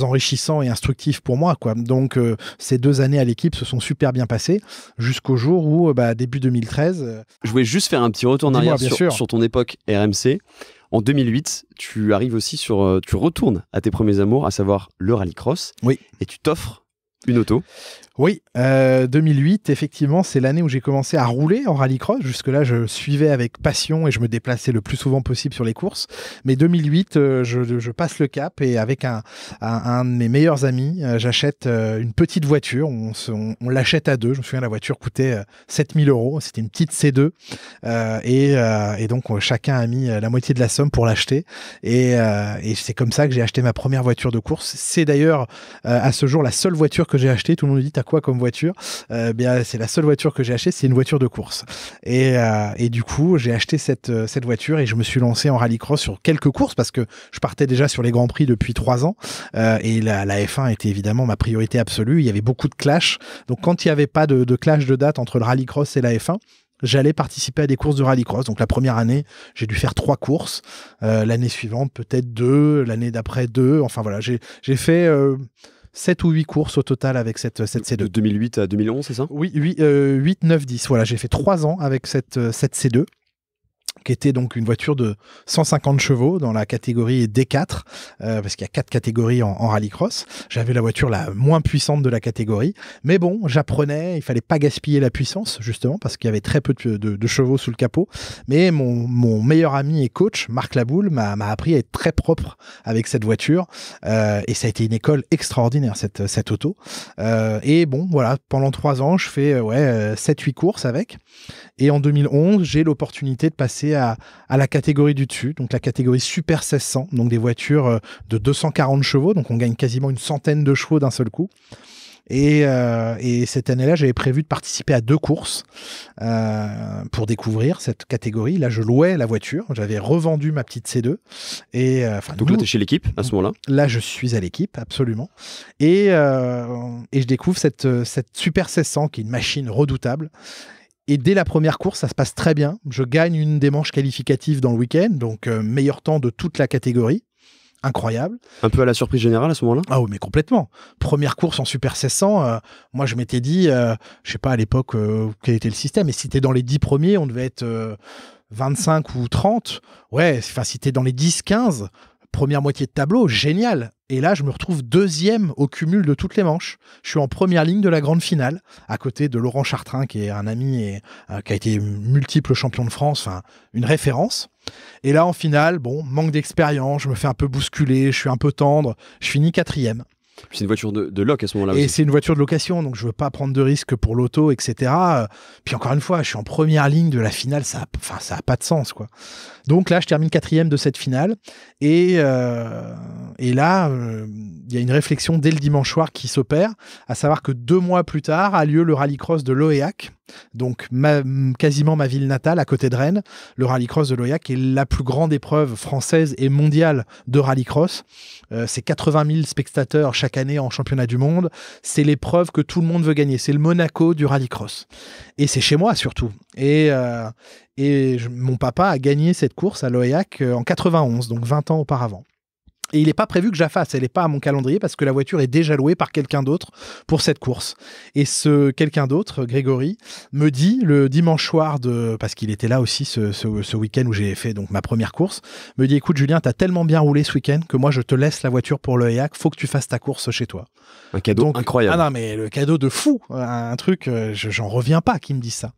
Speaker 2: enrichissant et instructif pour moi quoi. Donc ces deux années à l'équipe se sont super bien passées jusqu'au jour où bah, début 2013.
Speaker 1: Je voulais juste faire un petit retour en arrière sur, sur ton époque RMC. En 2008, tu arrives aussi sur, euh, tu retournes à tes premiers amours, à savoir le rallycross. Oui. Et tu t'offres une auto.
Speaker 2: Oui, 2008, euh, effectivement, c'est l'année où j'ai commencé à rouler en rallycross. Jusque-là, je suivais avec passion et je me déplaçais le plus souvent possible sur les courses. Mais 2008, euh, je, je, passe le cap et avec un, un, de mes meilleurs amis, euh, j'achète une petite voiture. On, on, l'achète à deux. Je me souviens, la voiture coûtait 7000 euros. C'était une petite C2. Et, donc, chacun a mis la moitié de la somme pour l'acheter. Et, c'est comme ça que j'ai acheté ma première voiture de course. C'est d'ailleurs à ce jour la seule voiture que j'ai achetée. Tout le monde dit, quoi comme voiture euh, Bien, c'est la seule voiture que j'ai achetée, c'est une voiture de course. Et, euh, du coup, j'ai acheté cette, euh, cette voiture et je me suis lancé en rallycross sur quelques courses parce que je partais déjà sur les grands prix depuis trois ans et la, F1 était évidemment ma priorité absolue. Il y avait beaucoup de clash, donc quand il n'y avait pas de, clash de date entre le rallycross et la F1 j'allais participer à des courses de rallycross. Donc la première année, j'ai dû faire trois courses. l'année suivante, peut-être deux. L'année d'après, deux. Enfin voilà, j'ai, fait... 7 ou 8 courses au total avec cette, cette C2. De 2008 à 2011, c'est ça Oui, 8, 8, 9, 10. Voilà, j'ai fait 3 ans avec cette, euh, cette C2 qui était donc une voiture de 150 chevaux dans la catégorie D4, euh, parce qu'il y a quatre catégories en, rallycross. J'avais la voiture la moins puissante de la catégorie, mais bon, j'apprenais, il fallait pas gaspiller la puissance, justement, parce qu'il y avait très peu de, chevaux sous le capot. Mais mon, meilleur ami et coach, Marc Laboule, m'a appris à être très propre avec cette voiture, euh, et ça a été une école extraordinaire, cette, auto. Euh, et bon, voilà, pendant trois ans, je fais ouais, 7-8 courses avec, et en 2011, j'ai l'opportunité de passer à, la catégorie du dessus, donc la catégorie Super 1600, donc des voitures euh, de 240 chevaux, donc on gagne quasiment une centaine de chevaux d'un seul coup. Et, euh, cette année-là, j'avais prévu de participer à deux courses euh, pour découvrir cette catégorie. Là, je louais la voiture. J'avais revendu ma petite C2. Et, Donc là, tu es chez
Speaker 1: l'équipe à ce moment-là
Speaker 2: Là, je suis à l'équipe, absolument. Et, je découvre cette, cette Super 1600, qui est une machine redoutable. Et dès la première course, ça se passe très bien. Je gagne une des manches qualificatives dans le week-end, donc euh, meilleur temps de toute la catégorie. Incroyable. Un peu à la surprise générale à ce moment-là Ah oui, mais complètement. Première course en Super 1600, euh, moi je m'étais dit, je euh, je sais pas à l'époque quel était le système, mais si t'es dans les 10 premiers, on devait être 25 ou 30. Ouais, enfin si t'es dans les 10-15, Première moitié de tableau, génial. Et là, je me retrouve deuxième au cumul de toutes les manches. Je suis en première ligne de la grande finale, à côté de Laurent Chartrain, qui est un ami et euh, qui a été multiple champion de France, enfin une référence. Et là, en finale, bon, manque d'expérience, je me fais un peu bousculer, je suis un peu tendre, je finis quatrième
Speaker 1: c'est une voiture de, de loc à ce moment-là. Et c'est
Speaker 2: une voiture de location, donc je veux pas prendre de risques pour l'auto, etc. Puis encore une fois, je suis en première ligne de la finale, ça enfin, ça a pas de sens. quoi. Donc là, je termine quatrième de cette finale. Et, euh, là, euh, il y a une réflexion dès le dimanche soir qui s'opère, à savoir que deux mois plus tard a lieu le rallycross de l'OEAC, donc quasiment ma ville natale à côté de Rennes. Le rallycross de l'OEAC est la plus grande épreuve française et mondiale de rallycross. Euh, c'est 80 000 spectateurs chaque année en championnat du monde. C'est l'épreuve que tout le monde veut gagner. C'est le Monaco du rallycross. Et c'est chez moi surtout. Et, euh, mon papa a gagné cette course à l'OEAC euh, en 91, donc 20 ans auparavant. Et il n'est pas prévu que fasse elle n'est pas à mon calendrier parce que la voiture est déjà louée par quelqu'un d'autre pour cette course. Et ce quelqu'un d'autre, Grégory, me dit le dimanche soir, de, parce qu'il était là aussi ce, week-end où j'ai fait donc ma première course, me dit écoute Julien, tu as tellement bien roulé ce week-end que moi je te laisse la voiture pour le il e faut que tu fasses ta course chez toi. Un cadeau incroyable. Ah non mais le cadeau de fou, un truc, euh, j'en reviens pas qui me dit ça.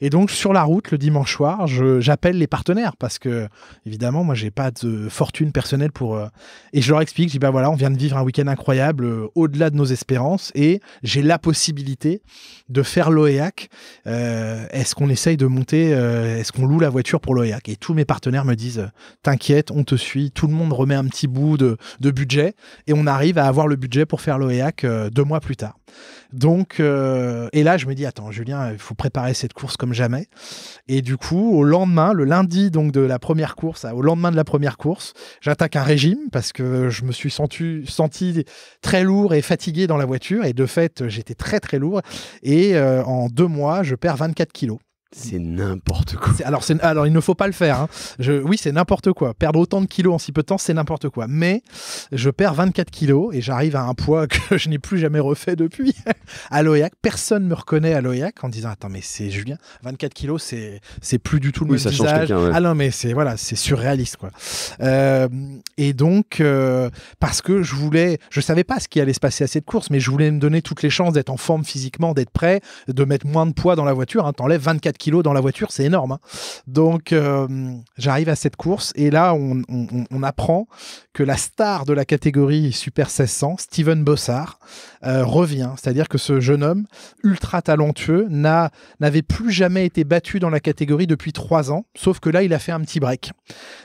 Speaker 2: Et donc, sur la route, le dimanche soir, j'appelle les partenaires parce que, évidemment, moi, j'ai pas de fortune personnelle pour. Euh, et je leur explique, je dis, ben voilà, on vient de vivre un week-end incroyable euh, au-delà de nos espérances et j'ai la possibilité de faire l'OEAC. Euh, est-ce qu'on essaye de monter Est-ce qu'on loue la voiture pour l'OEAC Et tous mes partenaires me disent, t'inquiète, on te suit. Tout le monde remet un petit bout de, de budget et on arrive à avoir le budget pour faire l'OEAC deux mois plus tard. Donc, euh, et là, je me dis, attends, Julien, il faut préparer cette course comme jamais. Et du coup, au lendemain, le lundi donc de la première course, au lendemain de la première course, j'attaque un régime parce que je me suis senti, très lourd et fatigué dans la voiture. Et de fait, j'étais très très lourd. Et euh, en deux mois, je perds 24 kilos.
Speaker 1: C'est n'importe quoi.
Speaker 2: Alors, alors, il ne faut pas le faire. Hein. Je, oui, c'est n'importe quoi. Perdre autant de kilos en si peu de temps, c'est n'importe quoi. Mais je perds 24 kilos et j'arrive à un poids que je n'ai plus jamais refait depuis. à l'OIAC personne me reconnaît à l'OIAC en disant Attends, mais c'est Julien. 24 kilos, c'est, c'est plus du tout le oui, même Ah non, mais c'est, voilà, c'est surréaliste. Quoi. Euh, et donc, euh, parce que je voulais, je savais pas ce qui allait se passer à cette course, mais je voulais me donner toutes les chances d'être en forme physiquement, d'être prêt, de mettre moins de poids dans la voiture. Hein. T'enlèves 24 kilos dans la voiture, c'est énorme. Hein. Donc, euh, j'arrive à cette course et là, on, apprend que la star de la catégorie Super 1600, Steven Bossard, euh, revient. C'est-à-dire que ce jeune homme, ultra talentueux, n'avait plus jamais été battu dans la catégorie depuis trois ans, sauf que là, il a fait un petit break.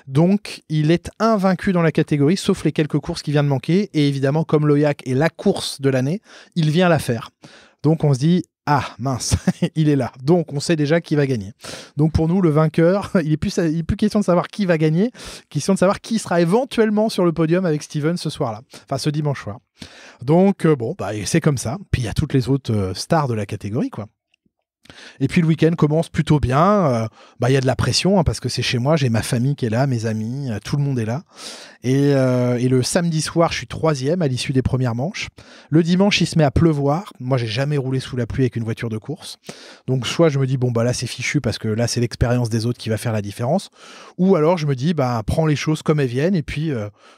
Speaker 2: Donc, il est invaincu dans la catégorie, sauf les quelques courses qui viennent de manquer. Et évidemment, comme l'OIAC est la course de l'année, il vient la faire. Donc on se dit, ah mince, il est là. Donc on sait déjà qui va gagner. Donc pour nous, le vainqueur, il n'est plus, plus question de savoir qui va gagner, question de savoir qui sera éventuellement sur le podium avec Steven ce soir-là, enfin ce dimanche soir. Donc euh, bon, bah, c'est comme ça. Puis il y a toutes les autres euh, stars de la catégorie, quoi. Et puis le week-end commence plutôt bien. Euh, bah, il y a de la pression hein, parce que c'est chez moi, j'ai ma famille qui est là, mes amis, euh, tout le monde est là. Euh, et, le samedi soir, je suis troisième à l'issue des premières manches. Le dimanche, il se met à pleuvoir. Moi, j'ai jamais roulé sous la pluie avec une voiture de course. Donc soit je me dis bon bah là c'est fichu parce que là c'est l'expérience des autres qui va faire la différence, ou alors je me dis bah prends les choses comme elles viennent et puis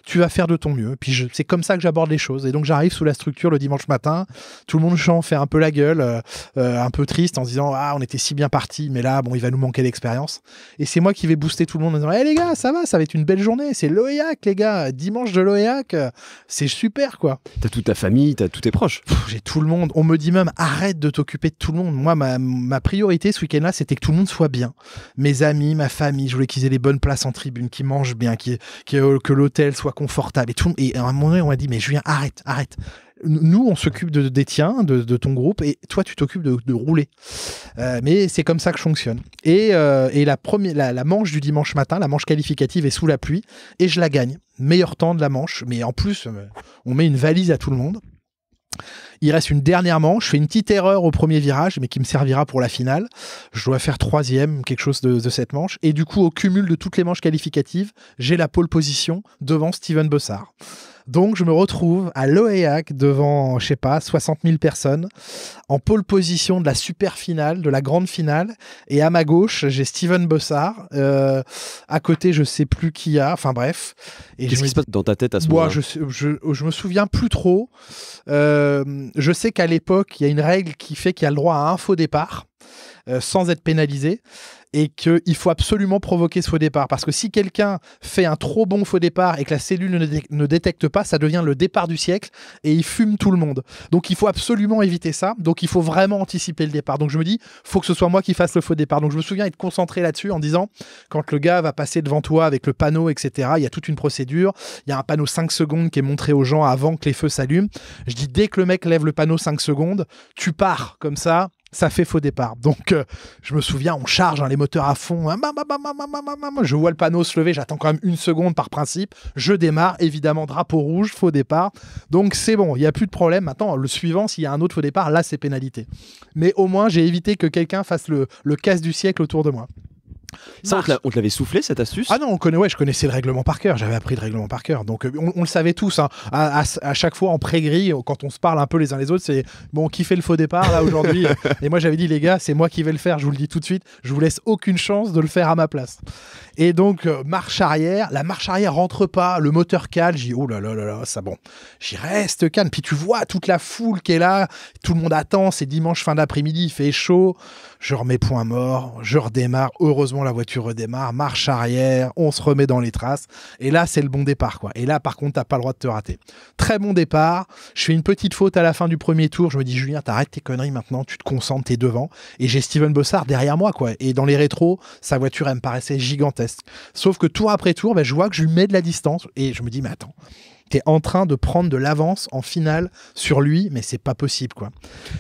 Speaker 2: tu vas faire de ton mieux. Puis c'est comme ça que j'aborde les choses. Et donc j'arrive sous la structure le dimanche matin, tout le monde chante, fait un peu la gueule, un peu triste en disant ah, on était si bien parti, mais là, bon, il va nous manquer d'expérience. Et c'est moi qui vais booster tout le monde en disant eh, les gars, ça va, ça va être une belle journée. C'est l'OEAC, les gars. Dimanche de l'OEAC, c'est super, quoi. T'as toute ta famille, t'as tous tes proches. J'ai tout le monde. On me dit même Arrête de t'occuper de tout le monde. Moi, ma, ma priorité ce week-end-là, c'était que tout le monde soit bien. Mes amis, ma famille, je voulais qu'ils aient les bonnes places en tribune, qu'ils mangent bien, que l'hôtel soit confortable. Et, tout, et à un moment donné, on m'a dit Mais Julien, arrête, arrête nous, on s'occupe de, des tiens, de, ton groupe, et toi, tu t'occupes de, rouler. Euh, mais c'est comme ça que je fonctionne. Et, euh, la, manche du dimanche matin, la manche qualificative est sous la pluie, et je la gagne. Meilleur temps de la manche, mais en plus, euh, on met une valise à tout le monde. Il reste une dernière manche, je fais une petite erreur au premier virage, mais qui me servira pour la finale. Je dois faire troisième, quelque chose de, de cette manche. Et du coup, au cumul de toutes les manches qualificatives, j'ai la pole position devant Steven Bossard. Donc je me retrouve à l'OEAC devant, je sais pas, 60 000 personnes, en pôle position de la super finale, de la grande finale. Et à ma gauche, j'ai Steven Bossard. Euh, à côté, je sais plus qui y a. Enfin bref. Qu'est-ce qui se passe dans ta tête à ce moment-là je, je, me souviens plus trop. Euh, je sais qu'à l'époque, il y a une règle qui fait qu'il y a le droit à un faux départ. Euh, sans être pénalisé et qu'il faut absolument provoquer ce faux départ. Parce que si quelqu'un fait un trop bon faux départ et que la cellule ne, détecte pas, ça devient le départ du siècle et il fume tout le monde. Donc il faut absolument éviter ça. Donc il faut vraiment anticiper le départ. Donc je me dis, faut que ce soit moi qui fasse le faux départ. Donc je me souviens être concentré là-dessus en disant, quand le gars va passer devant toi avec le panneau, etc., il y a toute une procédure. Il y a un panneau 5 secondes qui est montré aux gens avant que les feux s'allument. Je dis, dès que le mec lève le panneau 5 secondes, tu pars comme ça ça fait faux départ. Donc, euh, je me souviens, on charge hein, les moteurs à fond. je vois le panneau se lever, j'attends quand même une seconde par principe. Je démarre, évidemment, drapeau rouge, faux départ. Donc, c'est bon, il n'y a plus de problème. Maintenant, le suivant, s'il y a un autre faux départ, là, c'est pénalité. Mais au moins, j'ai évité que quelqu'un fasse le, le casse du siècle autour de moi. Ça, on te l'avait soufflé cette astuce Ah non, connaît, ouais, je connaissais le règlement par cœur, j'avais appris le règlement par cœur. Donc euh, on, le savait tous. Hein. À, chaque fois en pré gris quand on se parle un peu les uns les autres, c'est bon, qui fait le faux départ là aujourd'hui Et moi j'avais dit, les gars, c'est moi qui vais le faire, je vous le dis tout de suite, je vous laisse aucune chance de le faire à ma place. Et donc, euh, marche arrière, la marche arrière rentre pas, le moteur cale, j'y oh là là là là, ça bon. J'y reste calme, puis tu vois toute la foule qui est là, tout le monde attend, c'est dimanche fin d'après-midi, il fait chaud je remets point mort, je redémarre, heureusement la voiture redémarre, marche arrière, on se remet dans les traces, et là c'est le bon départ quoi. Et là par contre t'as pas le droit de te rater. Très bon départ, je fais une petite faute à la fin du premier tour, je me dis Julien t'arrêtes tes conneries maintenant, tu te concentres, t'es devant, et j'ai Steven Bossard derrière moi quoi. Et dans les rétros, sa voiture elle me paraissait gigantesque. Sauf que tour après tour, ben, je vois que je lui mets de la distance, et je me dis mais attends, t'es en train de prendre de l'avance en finale sur lui, mais c'est pas possible quoi.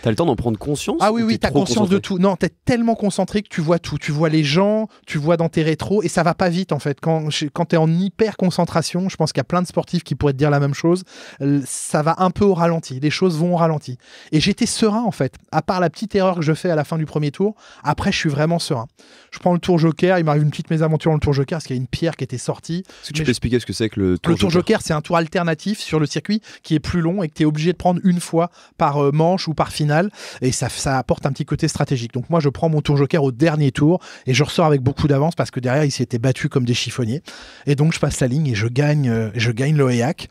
Speaker 1: T'as le temps d'en prendre conscience Ah oui, oui, as conscience de
Speaker 2: tout. Non, t'es tellement concentré que tu vois tout. Tu vois les gens, tu vois dans tes rétros, et ça va pas vite en fait. Quand, quand t'es en hyper concentration, je pense qu'il y a plein de sportifs qui pourraient te dire la même chose, euh, ça va un peu au ralenti. Les choses vont au ralenti. Et j'étais serein en fait. À part la petite erreur que je fais à la fin du premier tour, après je suis vraiment serein. Je prends le tour Joker, il m'arrive une petite mésaventure dans le tour Joker parce qu'il y a une pierre qui était sortie.
Speaker 1: Est-ce que tu peux expliquer ce que c'est que le tour Le tour Joker,
Speaker 2: c'est un tour alternatif sur le circuit qui est plus long et que tu es obligé de prendre une fois par euh, manche ou par finale. Et ça, ça apporte un petit côté stratégique. Donc moi, je prends mon tour joker au dernier tour et je ressors avec beaucoup d'avance parce que derrière, ils s'étaient battus comme des chiffonniers. Et donc, je passe la ligne et je gagne, euh, je gagne l'OEAC.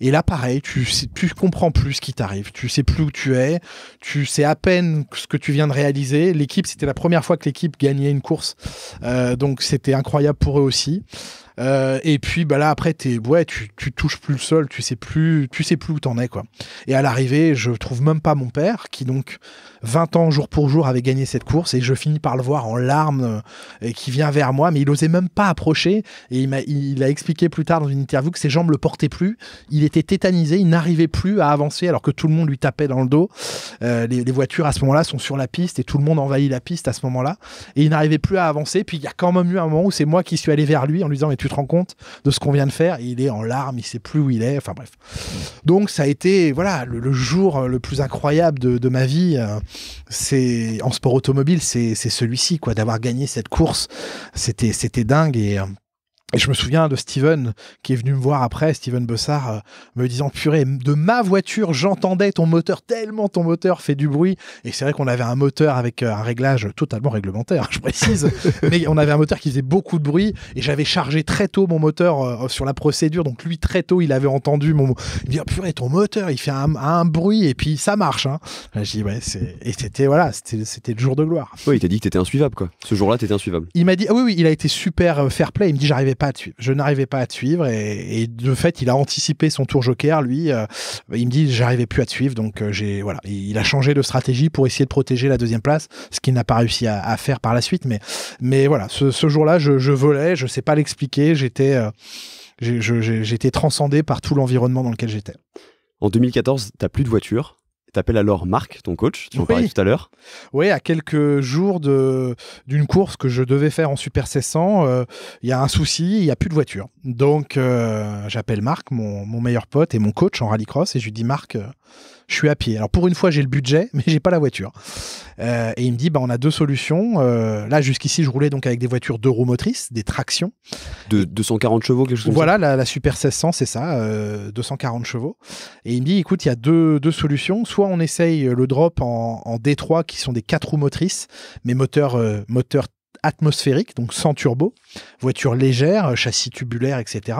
Speaker 2: Et là, pareil, tu, tu comprends plus ce qui t'arrive. Tu sais plus où tu es. Tu sais à peine ce que tu viens de réaliser. L'équipe, c'était la première fois que l'équipe gagnait une course. Euh, donc, c'était incroyable pour eux aussi. Euh, et puis bah là après t'es ouais tu, tu, touches plus le sol, tu sais plus tu sais plus où t'en es quoi. Et à l'arrivée je trouve même pas mon père qui donc 20 ans jour pour jour avait gagné cette course et je finis par le voir en larmes euh, et qui vient vers moi, mais il osait même pas approcher et il a, il a expliqué plus tard dans une interview que ses jambes le portaient plus, il était tétanisé, il n'arrivait plus à avancer alors que tout le monde lui tapait dans le dos. Euh, les, voitures à ce moment-là sont sur la piste et tout le monde envahit la piste à ce moment-là et il n'arrivait plus à avancer. Puis il y a quand même eu un moment où c'est moi qui suis allé vers lui en lui disant mais tu te rends compte de ce qu'on vient de faire il est en larmes, il sait plus où il est. Enfin bref. Donc ça a été voilà le, jour le plus incroyable de, ma vie. Euh, c'est en sport automobile, c'est celui-ci quoi, d'avoir gagné cette course, c'était c'était dingue et euh, et je me souviens de Steven qui est venu me voir après, Steven Bessard, euh, me disant purée, de ma voiture, j'entendais ton moteur tellement ton moteur fait du bruit. Et c'est vrai qu'on avait un moteur avec euh, un réglage totalement réglementaire, hein, je précise, mais on avait un moteur qui faisait beaucoup de bruit. Et j'avais chargé très tôt mon moteur euh, sur la procédure, donc lui très tôt il avait entendu mon. Il me dit oh, purée, ton moteur, il fait un, bruit et puis ça marche. Hein. J'ai ouais, et c'était voilà, c'était le jour de gloire.
Speaker 1: Oui, il t'a dit que t'étais insuivable quoi. Ce jour-là, t'étais insuivable.
Speaker 2: Il m'a dit ah oui oui, il a été super fair play. Il me dit j'arrivais à Je n'arrivais pas à te suivre. Et, de fait, il a anticipé son tour joker, lui. Euh, il me dit, j'arrivais plus à te suivre. Donc, euh, j'ai, voilà. Il a changé de stratégie pour essayer de protéger la deuxième place, ce qu'il n'a pas réussi à, faire par la suite. Mais, mais voilà, ce, jour-là, je, volais. Je sais pas l'expliquer. J'étais, euh, j'étais transcendé par tout l'environnement dans lequel j'étais.
Speaker 1: En 2014, tu plus de voiture. T'appelles alors Marc, ton coach, tu en parlais tout à l'heure.
Speaker 2: Oui, à quelques jours d'une course que je devais faire en Super 600, euh, il y a un souci, il n'y a plus de voiture. Donc euh, j'appelle Marc, mon, mon, meilleur pote et mon coach en rallycross, et je lui dis Marc, euh, je suis à pied. Alors pour une fois, j'ai le budget, mais j'ai pas la voiture. Euh, et il me dit, bah, on a deux solutions. Euh, là, jusqu'ici, je roulais donc avec des voitures deux roues motrices, des tractions.
Speaker 1: De 240 chevaux, quelque chose Voilà,
Speaker 2: la, Super 1600, c'est ça, 240 euh, chevaux. Et il me dit, écoute, il y a deux, solutions. Soit on essaye le drop en, en D3, qui sont des quatre roues motrices, mais moteur, moteur atmosphérique, donc sans turbo, voiture légère, châssis tubulaire, etc.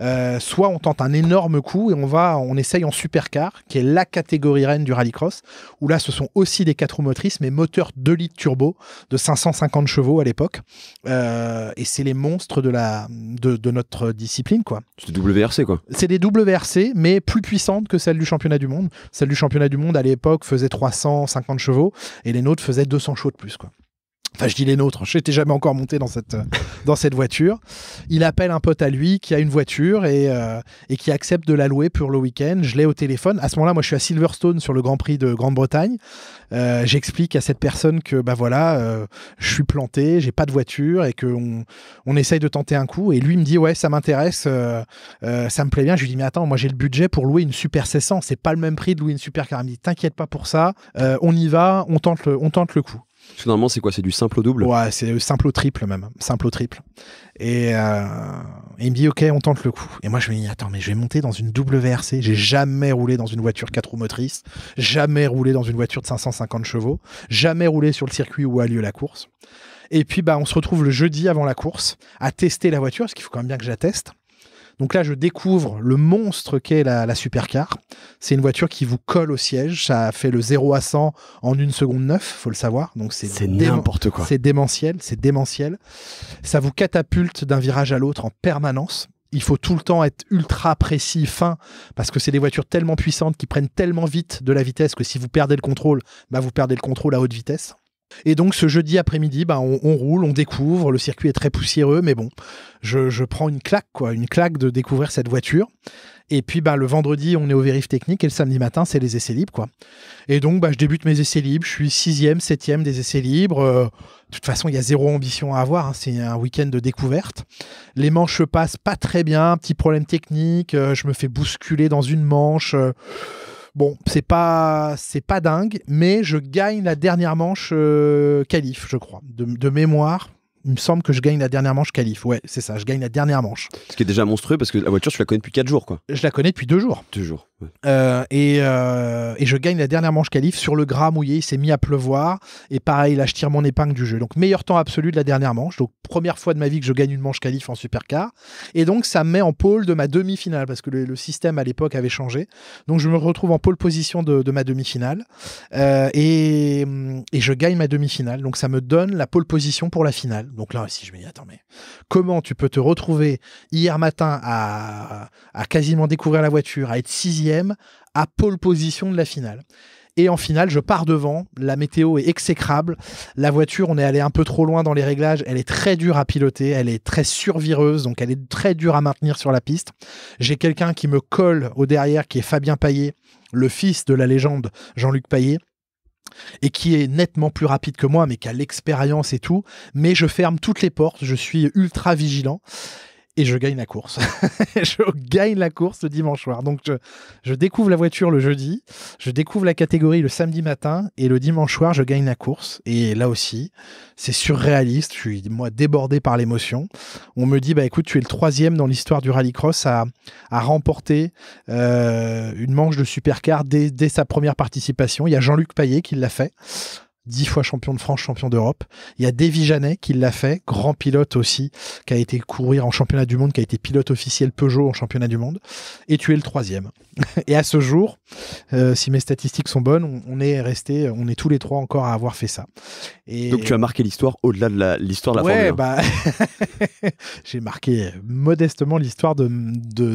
Speaker 2: Euh, soit on tente un énorme coup et on va, on essaye en supercar, qui est la catégorie reine du rallycross, où là ce sont aussi des quatre roues motrices, mais moteurs 2 litres turbo de 550 chevaux à l'époque. Euh, et c'est les monstres de, la, de, notre discipline, quoi.
Speaker 1: C'est des WRC, quoi.
Speaker 2: C'est des WRC, mais plus puissantes que celles du championnat du monde. Celles du championnat du monde à l'époque faisaient 350 chevaux et les nôtres faisaient 200 chevaux de plus, quoi. Enfin, je dis les nôtres. Hein. Je n'étais jamais encore monté dans cette, euh, dans cette voiture. Il appelle un pote à lui qui a une voiture euh, et, qui accepte de la louer pour le week-end. Je l'ai au téléphone. À ce moment-là, moi, je suis à Silverstone sur le Grand Prix de Grande-Bretagne. Euh, j'explique à cette personne que, bah voilà, je suis planté, j'ai pas de voiture et qu'on on essaye de tenter un coup. Et lui me dit, ouais, ça m'intéresse, ça me plaît bien. Je lui dis, mais attends, moi, j'ai le budget pour louer une Super 600. C'est pas le même prix de louer une Super car. Il t'inquiète pas pour ça. on y va, on tente on tente le coup.
Speaker 1: Finalement, c'est quoi C'est du simple au double Ouais,
Speaker 2: c'est simple au triple même. Simple au triple. Euh, et, il me dit, OK, on tente le coup. Et moi, je me dis, attends, mais je vais monter dans une double VRC. J'ai jamais roulé dans une voiture 4 roues motrices, jamais roulé dans une voiture de 550 chevaux, jamais roulé sur le circuit où a lieu la course. Et puis, bah, on se retrouve le jeudi avant la course à tester la voiture, parce qu'il faut quand même bien que j'atteste. Donc là, je découvre le monstre qu'est la, supercar. C'est une voiture qui vous colle au siège. Ça fait le 0 à 100 en une seconde 9, faut le savoir. Donc c'est n'importe quoi. C'est démentiel, c'est démentiel. Ça vous catapulte d'un virage à l'autre en permanence il faut tout le temps être ultra précis, fin, parce que c'est des voitures tellement puissantes qui prennent tellement vite de la vitesse que si vous perdez le contrôle, bah vous perdez le contrôle à haute vitesse. Et donc ce jeudi après-midi, bah, on, roule, on découvre, le circuit est très poussiéreux, mais bon, je, prends une claque, quoi, une claque de découvrir cette voiture. Et puis bah, le vendredi, on est au vérif technique et le samedi matin, c'est les essais libres. Quoi. Et donc, bah, je débute mes essais libres, je suis sixième, septième des essais libres. Euh, de toute façon, il y a zéro ambition à avoir, hein. c'est un week-end de découverte. Les manches passent pas très bien, petit problème technique, euh, je me fais bousculer dans une manche. Euh, Bon, c'est pas c'est pas dingue, mais je gagne la dernière manche calife, euh, qualif, je crois, de, mémoire. Il me semble que je gagne la dernière manche qualif. Ouais, c'est ça, je gagne la dernière manche.
Speaker 1: Ce qui est déjà monstrueux parce que la voiture, tu la connais depuis 4 jours, quoi.
Speaker 2: Je la connais depuis 2 jours. 2 jours. Euh, euh, et, je gagne la dernière manche qualif sur le gras mouillé. Il s'est mis à pleuvoir. Et pareil, là, je tire mon épingle du jeu. Donc, meilleur temps absolu de la dernière manche. Donc, première fois de ma vie que je gagne une manche qualif en supercar. Et donc, ça me met en pôle de ma demi-finale parce que le, système à l'époque avait changé. Donc, je me retrouve en pôle position de, ma demi-finale. Euh, et, je gagne ma demi-finale. Donc, ça me donne la pôle position pour la finale. Donc, là aussi, je me dis, attends, mais comment tu peux te retrouver hier matin à, à quasiment découvrir la voiture, à être sixième à pole position de la finale. Et en finale, je pars devant. La météo est exécrable. La voiture, on est allé un peu trop loin dans les réglages. Elle est très dure à piloter. Elle est très survireuse. Donc, elle est très dure à maintenir sur la piste. J'ai quelqu'un qui me colle au derrière, qui est Fabien Paillet, le fils de la légende Jean-Luc Paillet et qui est nettement plus rapide que moi, mais qui a l'expérience et tout. Mais je ferme toutes les portes, je suis ultra vigilant et je gagne la course. je gagne la course le dimanche soir. Donc je, découvre la voiture le jeudi, je découvre la catégorie le samedi matin et le dimanche soir je gagne la course. Et là aussi, c'est surréaliste. Je suis moi débordé par l'émotion. On me dit bah écoute tu es le troisième dans l'histoire du rallycross à, à remporter euh, une manche de supercar dès, dès sa première participation. Il y a Jean-Luc Payet qui l'a fait dix fois champion de France, champion d'Europe. Il y a Davy Janet qui l'a fait, grand pilote aussi, qui a été courir en championnat du monde, qui a été pilote officiel Peugeot en championnat du monde. Et tu es le troisième. Et à ce jour, euh, si mes statistiques sont bonnes, on, est resté, on est tous les trois encore à avoir fait ça. Donc tu
Speaker 1: as marqué l'histoire au-delà de l'histoire de la Formule 1. Bah,
Speaker 2: j'ai marqué modestement l'histoire de,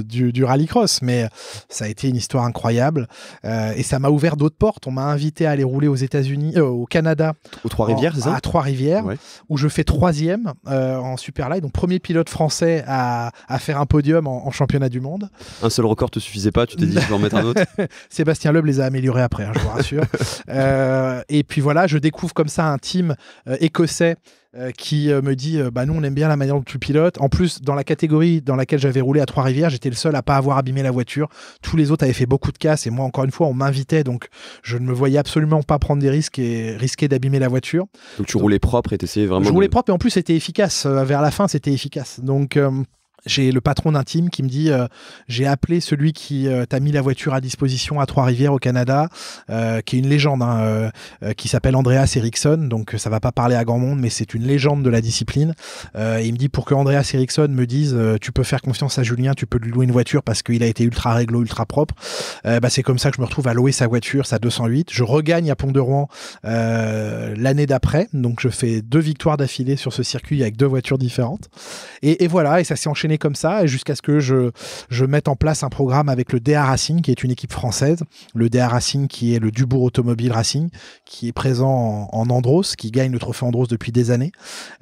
Speaker 2: du, rallycross, mais ça a été une histoire incroyable euh, et ça m'a ouvert d'autres portes. On m'a invité à aller rouler aux États-Unis, euh, au Canada. Aux Trois-Rivières, c'est ça À Trois-Rivières, où je fais troisième euh, en en Superlight, donc premier pilote français à, faire un podium en, championnat du monde.
Speaker 1: Un seul record te suffisait pas, tu t'es dit je vais en mettre un autre
Speaker 2: Sébastien Loeb les a améliorés après, hein, je vous rassure. Euh, et puis voilà, je découvre comme ça un team euh, écossais euh, qui euh, me dit euh, bah nous on aime bien la manière dont tu pilotes. En plus dans la catégorie dans laquelle j'avais roulé à Trois Rivières, j'étais le seul à pas avoir abîmé la voiture. Tous les autres avaient fait beaucoup de casses et moi encore une fois on m'invitait donc je ne me voyais absolument pas prendre des risques et risquer d'abîmer la voiture.
Speaker 1: Donc tu roulais propre et t'essayais vraiment. Je roulais
Speaker 2: propre et en plus c'était efficace. vers la fin c'était efficace. Donc j'ai le patron d'un team qui me dit euh, j'ai appelé celui qui euh, t'a mis la voiture à disposition à Trois-Rivières au Canada, euh, qui est une légende, hein, qui s'appelle Andreas Eriksson. Donc ça va pas parler à grand monde, mais c'est une légende de la discipline. Et il me dit pour que Andreas Eriksson me dise tu peux faire confiance à Julien, tu peux lui louer une voiture parce qu'il a été ultra réglo, ultra propre. Bah, c'est comme ça que je me retrouve à louer sa voiture, sa 208. Je regagne à Pont-de-Rouen l'année d'après, donc je fais deux victoires d'affilée sur ce circuit avec deux voitures différentes. Et, et voilà, et ça s'est enchaîné comme ça jusqu'à ce que je, je mette en place un programme avec le DA Racing, qui est une équipe française. Le DA Racing, qui est le Dubourg Automobile Racing, qui est présent en, Andros, qui gagne le trophée Andros depuis des années,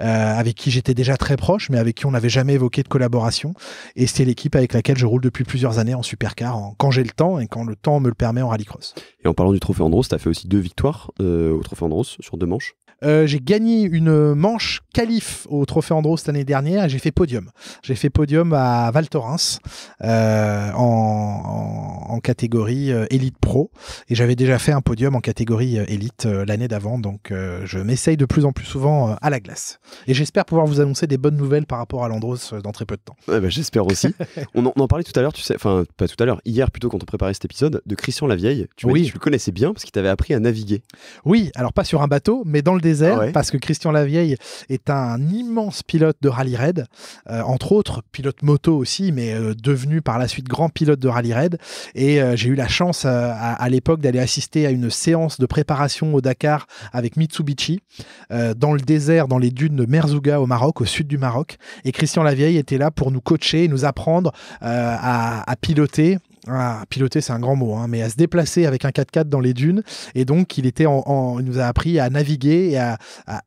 Speaker 2: euh, avec qui j'étais déjà très proche, mais avec qui on n'avait jamais évoqué de collaboration. Et c'est l'équipe avec laquelle je roule depuis plusieurs années en supercar, quand j'ai le temps et quand le temps me le permet en rallycross.
Speaker 1: Et en parlant du trophée Andros, tu as fait aussi deux victoires euh, au trophée Andros sur deux manches.
Speaker 2: Euh, j'ai gagné une manche qualif au Trophée Andros cette année dernière et j'ai fait podium. J'ai fait podium à Val Thorens euh, en, catégorie euh, élite pro et j'avais déjà fait un podium en catégorie élite l'année d'avant. Donc je m'essaye de plus en plus souvent à la glace et j'espère pouvoir vous annoncer des bonnes nouvelles par rapport à l'Andros dans très peu de temps.
Speaker 1: Bah, j'espère aussi. on, en, parlait tout à l'heure, tu sais, enfin pas tout à l'heure, hier plutôt quand on préparait cet épisode de Christian Lavieille. Tu oui. tu le connaissais bien parce qu'il t'avait appris à naviguer.
Speaker 2: Oui, alors pas sur un bateau, mais dans le ah parce que Christian Lavieille est un immense pilote de rallye red, euh, entre autres pilote moto aussi, mais euh, devenu par la suite grand pilote de rallye raid. Et euh, j'ai eu la chance à, l'époque d'aller assister à une séance de préparation au Dakar avec Mitsubishi dans le désert, dans les dunes de Merzouga au Maroc, au sud du Maroc. Et Christian Lavieille était là pour nous coacher nous apprendre à piloter ah, piloter, c'est un grand mot, hein, mais à se déplacer avec un 4x4 dans les dunes. Et donc, il, était en, nous a appris à naviguer et à,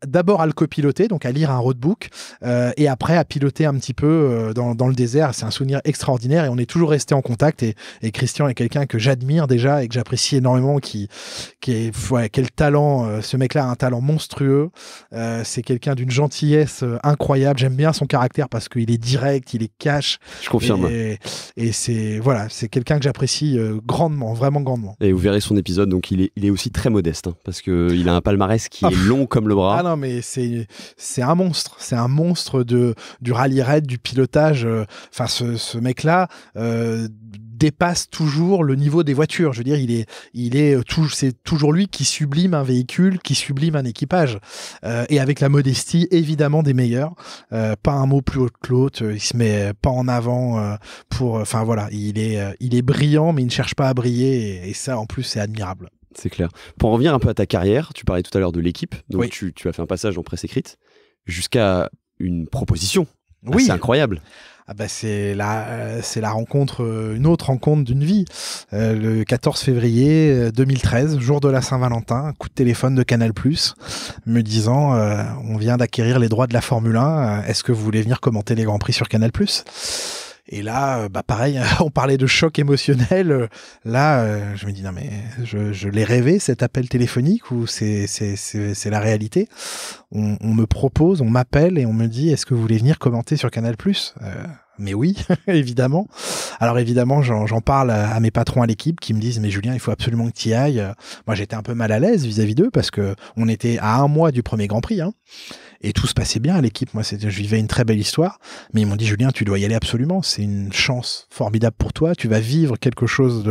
Speaker 2: d'abord à le copiloter, donc à lire un roadbook, euh, et après à piloter un petit peu euh, dans, dans le désert. C'est un souvenir extraordinaire et on est toujours resté en contact. Et, et Christian est quelqu'un que j'admire déjà et que j'apprécie énormément, qui, qui est, quel talent, euh, ce mec-là a un talent monstrueux. c'est quelqu'un d'une gentillesse incroyable. J'aime bien son caractère parce qu'il est direct, il est cash. Je confirme. Et, et c'est, voilà, c'est quelqu'un que j'apprécie euh, grandement, vraiment grandement.
Speaker 1: Et vous verrez son épisode, donc il est, il est aussi très modeste, hein, parce parce qu'il a un palmarès qui est ah. long comme le bras. Ah non,
Speaker 2: mais c'est un monstre, c'est un monstre de, du rallye raid, du pilotage. Euh, enfin, ce, ce mec-là, euh, dépasse toujours le niveau des voitures. Je veux dire, il est, il est euh, c'est toujours lui qui sublime un véhicule, qui sublime un équipage. Euh, et avec la modestie, évidemment, des meilleurs. Euh, pas un mot plus haut que l'autre. Il se met pas en avant pour, enfin voilà, il est, il est brillant, mais il ne cherche pas à briller. Et, ça, en plus, c'est admirable.
Speaker 1: C'est clair. Pour en revenir un peu à ta carrière, tu parlais tout à l'heure de l'équipe. Donc, tu, as fait un passage en presse écrite jusqu'à une proposition
Speaker 2: oui. C'est incroyable. Ah bah c'est la, euh, c'est la rencontre, euh, une autre rencontre d'une vie. Euh, le 14 février 2013, jour de la Saint-Valentin, coup de téléphone de Canal+, me disant on vient d'acquérir les droits de la Formule 1, est-ce que vous voulez venir commenter les Grands Prix sur Canal+. Et là, euh, bah pareil, on parlait de choc émotionnel. Euh, là, euh, je me dis, non, mais je, l'ai rêvé, cet appel téléphonique, ou c'est la réalité. On, me propose, on m'appelle et on me dit, est-ce que vous voulez venir commenter sur Canal Plus mais oui, évidemment. Alors évidemment, j'en parle à mes patrons à l'équipe qui me disent mais Julien, il faut absolument que tu y ailles. Moi, j'étais un peu mal à l'aise vis-à-vis d'eux parce que on était à un mois du premier Grand Prix. Hein. Et tout se passait bien à l'équipe. Moi, je vivais une très belle histoire. Mais ils m'ont dit, Julien, tu dois y aller absolument. C'est une chance formidable pour toi. Tu vas vivre quelque chose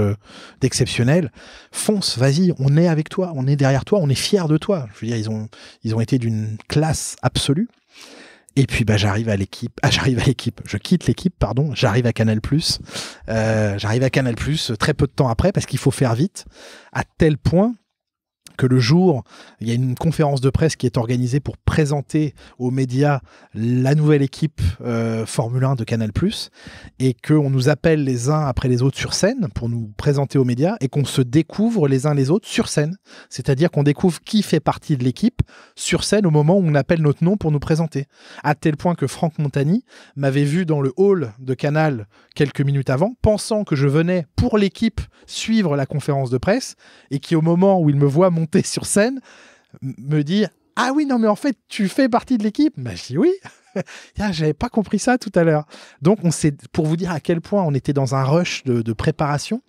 Speaker 2: d'exceptionnel. Fonce, vas-y. On est avec toi. On est derrière toi. On est fier de toi. Je veux dire, ils ont, ils ont été d'une classe absolue. Et puis bah j'arrive à l'équipe, ah, j'arrive à l'équipe, je quitte l'équipe, pardon, j'arrive à Canal+. Euh, j'arrive à Canal+ très peu de temps après parce qu'il faut faire vite à tel point que le jour, il y a une conférence de presse qui est organisée pour présenter aux médias la nouvelle équipe euh, Formule 1 de Canal+, et qu'on nous appelle les uns après les autres sur scène pour nous présenter aux médias, et qu'on se découvre les uns les autres sur scène. C'est-à-dire qu'on découvre qui fait partie de l'équipe sur scène au moment où on appelle notre nom pour nous présenter. À tel point que Franck Montani m'avait vu dans le hall de Canal quelques minutes avant, pensant que je venais pour l'équipe suivre la conférence de presse, et qui au moment où il me voit monter sur scène, me dire « Ah oui, non, mais en fait, tu fais partie de l'équipe bah, Je dis Oui. Ah, j'avais pas compris ça tout à l'heure. Donc, on sait pour vous dire à quel point on était dans un rush de, préparation,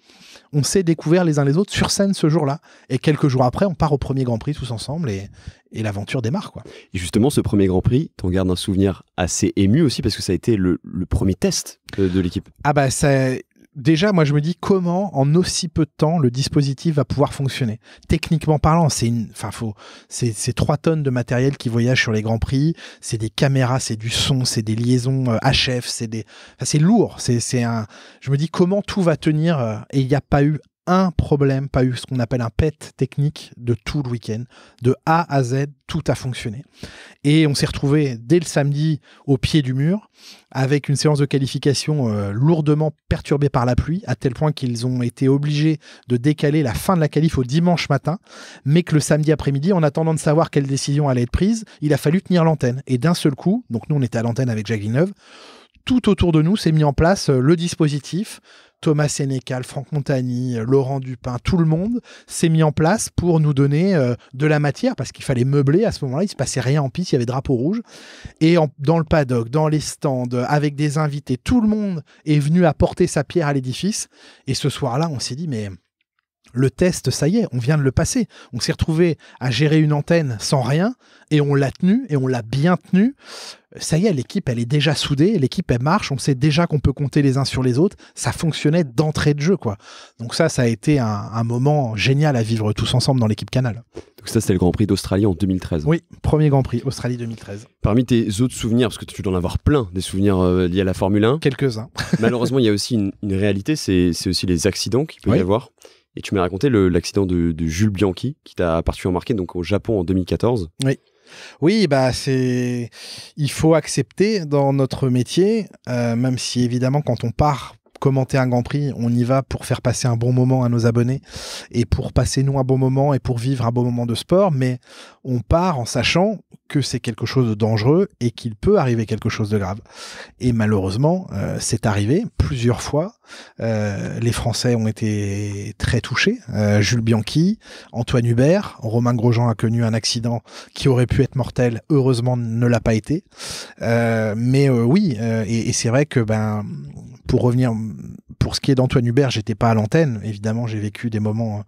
Speaker 2: on s'est découvert les uns les autres sur scène ce jour-là. Et quelques jours après, on part au premier Grand Prix tous ensemble et, l'aventure démarre. Quoi.
Speaker 1: Et justement, ce premier Grand Prix, en gardes un souvenir assez ému aussi parce que ça a été le, premier test de, l'équipe.
Speaker 2: Ah bah, ça, déjà, moi, je me dis comment, en aussi peu de temps, le dispositif va pouvoir fonctionner. Techniquement parlant, c'est une, enfin, faut, c'est trois tonnes de matériel qui voyagent sur les grands prix. C'est des caméras, c'est du son, c'est des liaisons HF, euh, c'est des, c'est lourd. C'est, c'est un, je me dis comment tout va tenir. Euh, et il n'y a pas eu un problème, pas eu ce qu'on appelle un pet technique de tout le week-end. De A à Z, tout a fonctionné. Et on s'est retrouvé dès le samedi au pied du mur avec une séance de qualification euh, lourdement perturbée par la pluie, à tel point qu'ils ont été obligés de décaler la fin de la qualif au dimanche matin, mais que le samedi après-midi, en attendant de savoir quelle décision allait être prise, il a fallu tenir l'antenne. Et d'un seul coup, donc nous on était à l'antenne avec Jacques Villeneuve, tout autour de nous s'est mis en place euh, le dispositif. Thomas Sénécal, Franck Montagny, euh, Laurent Dupin, tout le monde s'est mis en place pour nous donner euh, de la matière parce qu'il fallait meubler à ce moment-là. Il se passait rien en piste, il y avait drapeau rouge. Et dans le paddock, dans les stands, avec des invités, tout le monde est venu apporter sa pierre à l'édifice. Et ce soir-là, on s'est dit, mais le test, ça y est, on vient de le passer. On s'est retrouvé à gérer une antenne sans rien et on l'a tenu et on l'a bien tenu. Ça y est, l'équipe, elle est déjà soudée, l'équipe, elle marche, on sait déjà qu'on peut compter les uns sur les autres. Ça fonctionnait d'entrée de jeu, quoi. Donc ça, ça a été un, moment génial à vivre tous ensemble dans l'équipe Canal.
Speaker 1: Donc ça, c'était le Grand Prix d'Australie en 2013. Oui,
Speaker 2: premier Grand Prix, Australie 2013.
Speaker 1: Parmi tes autres souvenirs, parce que tu dois en avoir plein, des souvenirs euh, liés à la Formule 1. Quelques-uns. Malheureusement, il y a aussi une, réalité, c'est aussi les accidents qu'il peut y avoir. Et tu m'as raconté l'accident de, de, Jules Bianchi, qui t'a particulièrement marqué donc au Japon en 2014.
Speaker 2: Oui. Oui, bah c'est, il faut accepter dans notre métier, euh, même si évidemment quand on part commenter un Grand Prix, on y va pour faire passer un bon moment à nos abonnés et pour passer nous un bon moment et pour vivre un bon moment de sport, mais on part en sachant que c'est quelque chose de dangereux et qu'il peut arriver quelque chose de grave. Et malheureusement, euh, c'est arrivé plusieurs fois. Euh, les Français ont été très touchés. Euh, Jules Bianchi, Antoine Hubert, Romain Grosjean a connu un accident qui aurait pu être mortel. Heureusement, ne l'a pas été. mais oui, et, et c'est vrai que ben pour revenir, pour ce qui est d'Antoine Hubert, j'étais pas à l'antenne. Évidemment, j'ai vécu des moments hein,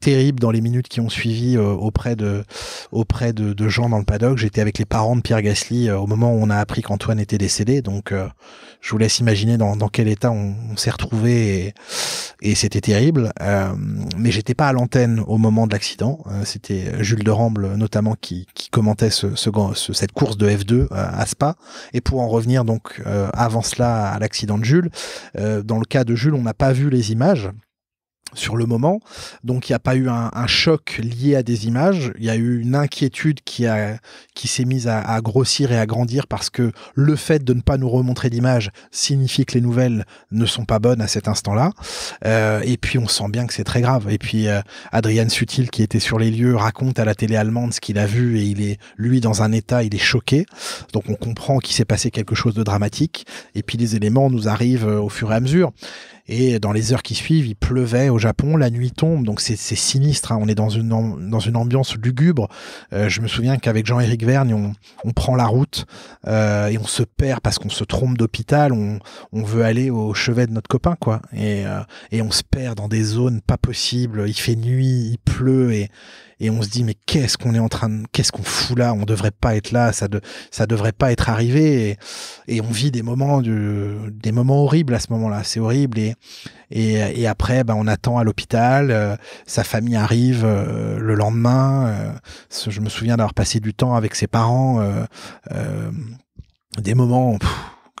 Speaker 2: terribles dans les minutes qui ont suivi euh, auprès de, auprès de, gens dans le paddock. J'étais avec les parents de Pierre Gasly euh, au moment où on a appris qu'Antoine était décédé. Donc, euh, je vous laisse imaginer dans, dans quel état on, s'est retrouvé et, c'était terrible. mais j'étais pas à l'antenne au moment de l'accident. c'était Jules de Ramble notamment qui, qui commentait cette course de F2 à Spa. Et pour en revenir donc avant cela à l'accident de Jules, euh, dans le cas de Jules, on n'a pas vu les images sur le moment. Donc il n'y a pas eu un, choc lié à des images, il y a eu une inquiétude qui, a, qui s'est mise à, grossir et à grandir parce que le fait de ne pas nous remontrer d'images signifie que les nouvelles ne sont pas bonnes à cet instant-là. Euh, et puis on sent bien que c'est très grave. Et puis euh, Adrian Sutil qui était sur les lieux raconte à la télé allemande ce qu'il a vu et il est lui dans un état, il est choqué. Donc on comprend qu'il s'est passé quelque chose de dramatique. Et puis les éléments nous arrivent euh, au fur et à mesure. Et dans les heures qui suivent, il pleuvait au Japon, la nuit tombe, donc c'est sinistre. Hein. On est dans une, dans une ambiance lugubre. Euh, je me souviens qu'avec Jean-Éric Vergne, on, on, prend la route euh, et on se perd parce qu'on se trompe d'hôpital. On, on, veut aller au chevet de notre copain, quoi. Et, euh, et on se perd dans des zones pas possibles. Il fait nuit, il pleut et et on se dit mais qu'est-ce qu'on est en train de, qu'est-ce qu'on fout là On devrait pas être là, ça de, ça devrait pas être arrivé et, on vit des moments des moments horribles à ce moment-là, c'est horrible et et, après ben, on attend à l'hôpital, euh, sa famille arrive euh, le lendemain. Euh, je me souviens d'avoir passé du temps avec ses parents, des moments.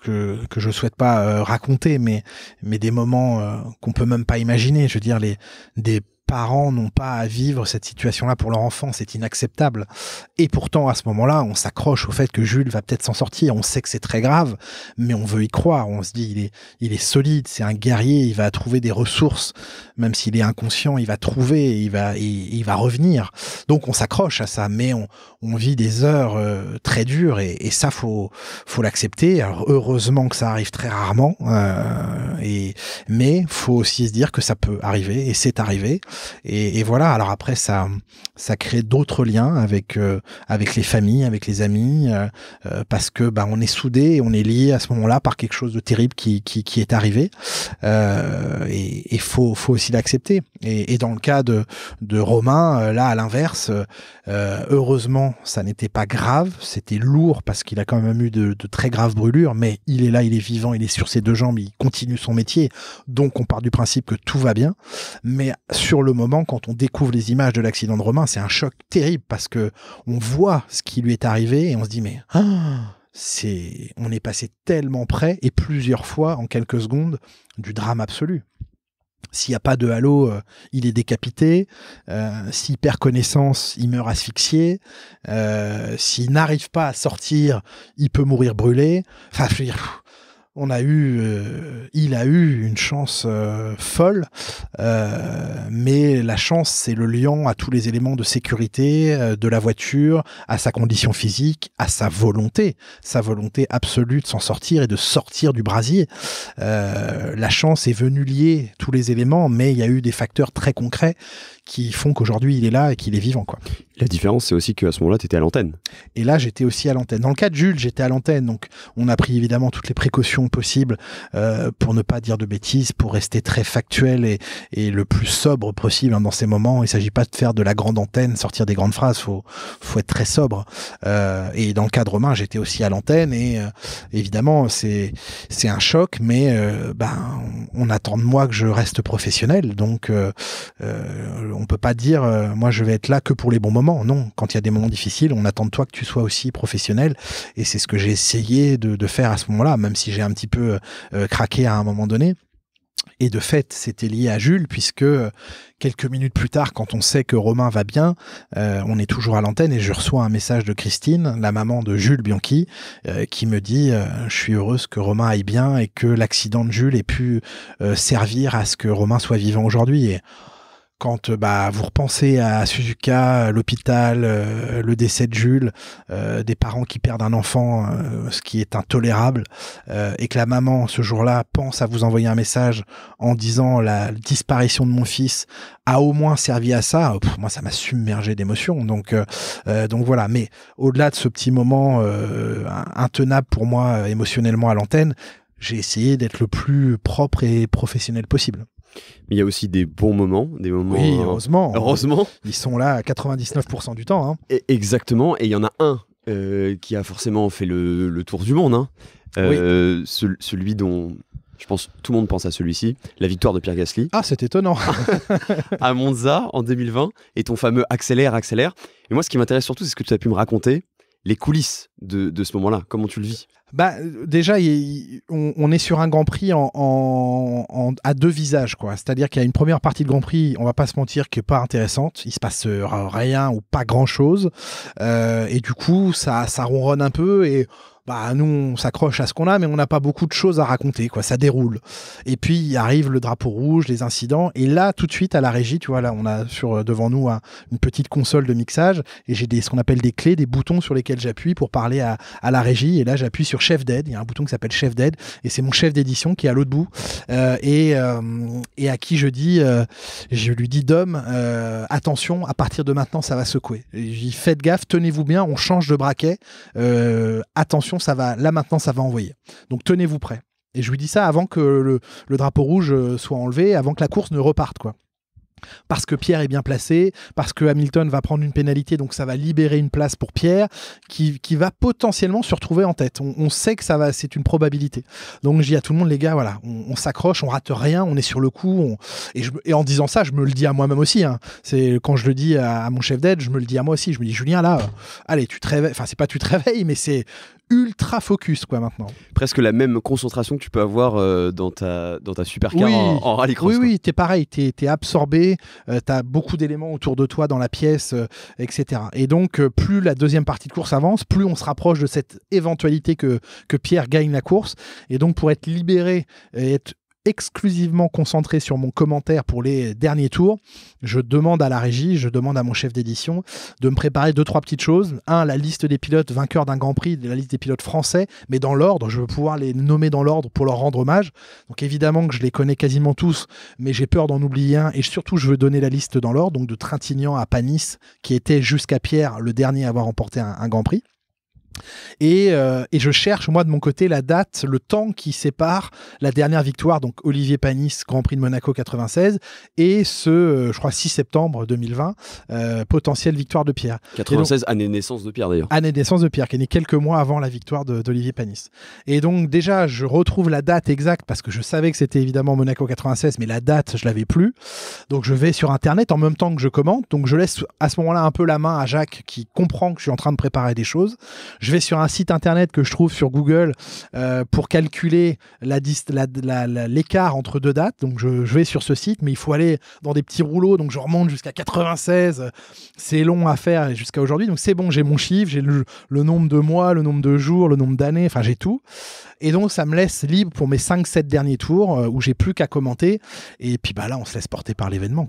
Speaker 2: que, que je souhaite pas raconter, mais mais des moments qu'on peut même pas imaginer. Je veux dire les des parents n'ont pas à vivre cette situation-là pour leur enfant, c'est inacceptable. Et pourtant, à ce moment-là, on s'accroche au fait que Jules va peut-être s'en sortir. On sait que c'est très grave, mais on veut y croire. On se dit, il est, il est solide, c'est un guerrier, il va trouver des ressources, même s'il est inconscient, il va trouver, il va, il, va revenir. Donc on s'accroche à ça, mais on, vit des heures euh, très dures et, ça faut, faut l'accepter. heureusement que ça arrive très rarement, euh, et mais faut aussi se dire que ça peut arriver et c'est arrivé. Et, voilà. Alors après, ça, ça crée d'autres liens avec euh, avec les familles, avec les amis, euh, euh, parce que bah on est soudé on est lié à ce moment-là par quelque chose de terrible qui qui, est arrivé. et, et faut faut aussi l'accepter. Et, dans le cas de de Romain, là à l'inverse, heureusement, ça n'était pas grave. C'était lourd parce qu'il a quand même eu de, de très graves brûlures, mais il est là, il est vivant, il est sur ses deux jambes, il continue son métier. Donc on part du principe que tout va bien. Mais sur le moment, quand on découvre les images de l'accident de Romain, c'est un choc terrible parce que on voit ce qui lui est arrivé et on se dit mais ah, c'est on est passé tellement près et plusieurs fois en quelques secondes du drame absolu. S'il n'y a pas de halo, euh, il est décapité. Euh, s'il perd connaissance, il meurt asphyxié. Euh, s'il n'arrive pas à sortir, il peut mourir brûlé. Enfin, je veux on a eu, euh, il a eu une chance euh, folle, euh, mais la chance, c'est le lien à tous les éléments de sécurité de la voiture, à sa condition physique, à sa volonté, sa volonté absolue de s'en sortir et de sortir du brasier. la chance est venue lier tous les éléments, mais il y a eu des facteurs très concrets qui font qu'aujourd'hui il est là et qu'il est vivant. Quoi.
Speaker 1: La différence, c'est aussi qu'à ce moment-là, tu étais à l'antenne.
Speaker 2: Et là, j'étais aussi à l'antenne. Dans le cas de Jules, j'étais à l'antenne, donc on a pris évidemment toutes les précautions possibles euh, pour ne pas dire de bêtises, pour rester très factuel et, le plus sobre possible hein, dans ces moments. Il ne s'agit pas de faire de la grande antenne, sortir des grandes phrases, faut, faut être très sobre. Euh, et dans le cas de Romain, j'étais aussi à l'antenne et euh, évidemment, c'est un choc, mais ben on, attend de moi que je reste professionnel, donc on peut pas dire, euh, moi je vais être là que pour les bons moments. Non, quand il y a des moments difficiles, on attend de toi que tu sois aussi professionnel. Et c'est ce que j'ai essayé de, faire à ce moment-là, même si j'ai un petit peu euh, euh, craqué à un moment donné. Et de fait, c'était lié à Jules, puisque quelques minutes plus tard, quand on sait que Romain va bien, on est toujours à l'antenne et je reçois un message de Christine, la maman de Jules Bianchi, qui me dit Je suis heureuse que Romain aille bien et que l'accident de Jules ait pu servir à ce que Romain soit vivant aujourd'hui. » quand euh, bah, vous repensez à Suzuka, euh, l'hôpital, euh, le décès de Jules, des parents qui perdent un enfant, ce qui est intolérable, et que la maman, ce jour-là, pense à vous envoyer un message en disant la disparition de mon fils a au moins servi à ça, moi ça m'a submergé d'émotions. Donc, donc voilà, mais au-delà de ce petit moment intenable pour moi émotionnellement à l'antenne, j'ai essayé d'être le plus propre et professionnel possible.
Speaker 1: Mais il y a aussi des bons moments, des moments. heureusement. Heureusement.
Speaker 2: Ils sont là à 99% du temps. Hein.
Speaker 1: exactement. Et il y en a un euh, qui a forcément fait le, tour du monde. Hein. Euh, celui dont je pense tout le monde pense à celui-ci, la victoire de Pierre Gasly. Ah, c'est étonnant. à Monza en 2020 et ton fameux accélère, accélère. Et moi, ce qui m'intéresse surtout, c'est ce que tu as pu me raconter les coulisses de, de ce moment-là Comment tu le vis
Speaker 2: bah, Déjà, on, est sur un Grand Prix en, à deux visages. quoi. C'est-à-dire qu'il y a une première partie de Grand Prix, on va pas se mentir, qui n'est pas intéressante. Il se passe euh, rien ou pas grand-chose. Euh, et du coup, ça, ça ronronne un peu. Et bah nous on s'accroche à ce qu'on a, mais on n'a pas beaucoup de choses à raconter, quoi. Ça déroule. Et puis il arrive le drapeau rouge, les incidents, et là tout de suite à la régie, tu vois là on a sur euh, devant nous une petite console de mixage, et j'ai des ce qu'on appelle des clés, des boutons sur lesquels j'appuie pour parler à, la régie, et là j'appuie sur chef d'aide. Il y a un bouton qui s'appelle chef d'aide, et c'est mon chef d'édition qui est à l'autre bout, euh, euh, et, à qui je dis, je lui dis Dom, attention, à partir de maintenant ça va secouer. J'y faites gaffe, tenez-vous bien, on change de braquet, attention ça va, là maintenant, ça va envoyer. Donc tenez-vous prêt Et je lui dis ça avant que le, drapeau rouge euh, soit enlevé, avant que la course ne reparte, quoi. Parce que Pierre est bien placé, parce que Hamilton va prendre une pénalité, donc ça va libérer une place pour Pierre, qui, va potentiellement se retrouver en tête. On, sait que ça va, c'est une probabilité. Donc je dis à tout le monde, les gars, voilà, on, s'accroche, on rate rien, on est sur le coup. Et, en disant ça, je me le dis à moi-même aussi. Hein. C'est quand je le dis à, mon chef d'aide, je me le dis à moi aussi. Je me dis, Julien, là, euh, allez, tu te réveilles. Enfin, c'est pas tu te réveilles, mais c'est ultra focus quoi maintenant.
Speaker 1: Presque la même concentration que tu peux avoir euh, dans ta dans ta supercar oui, en, rallycross.
Speaker 2: Oui oui, t'es pareil, tu es absorbé, tu euh, t'as beaucoup d'éléments autour de toi dans la pièce, euh, etc. Et donc plus la deuxième partie de course avance, plus on se rapproche de cette éventualité que que Pierre gagne la course. Et donc pour être libéré et être exclusivement concentré sur mon commentaire pour les derniers tours. Je demande à la régie, je demande à mon chef d'édition de me préparer deux, trois petites choses. Un, la liste des pilotes vainqueurs d'un Grand Prix, la liste des pilotes français, mais dans l'ordre. Je veux pouvoir les nommer dans l'ordre pour leur rendre hommage. Donc évidemment que je les connais quasiment tous, mais j'ai peur d'en oublier un. Et surtout, je veux donner la liste dans l'ordre, donc de Trintignant à Panis, qui était jusqu'à Pierre le dernier à avoir remporté un Grand Prix. Euh, et, je cherche, moi, de mon côté, la date, le temps qui sépare la dernière victoire, donc Olivier Panis, Grand Prix de Monaco 96, et ce, euh, je crois, 6 septembre 2020, euh, potentielle victoire de Pierre. 96,
Speaker 1: année de naissance de Pierre, d'ailleurs.
Speaker 2: Année de naissance de Pierre, qui est née quelques mois avant la victoire d'Olivier Panis. Et donc, déjà, je retrouve la date exacte, parce que je savais que c'était évidemment Monaco 96, mais la date, je l'avais plus. Donc, je vais sur Internet en même temps que je commente. Donc, je laisse à ce moment-là un peu la main à Jacques, qui comprend que je suis en train de préparer des choses je vais sur un site internet que je trouve sur Google euh, pour calculer l'écart la, entre deux dates. Donc je, vais sur ce site, mais il faut aller dans des petits rouleaux. Donc je remonte jusqu'à 96. C'est long à faire jusqu'à aujourd'hui. Donc c'est bon, j'ai mon chiffre, j'ai le, nombre de mois, le nombre de jours, le nombre d'années, enfin j'ai tout. Et donc ça me laisse libre pour mes 5-7 derniers tours euh, où j'ai plus qu'à commenter. Et puis bah là, on se laisse porter par l'événement.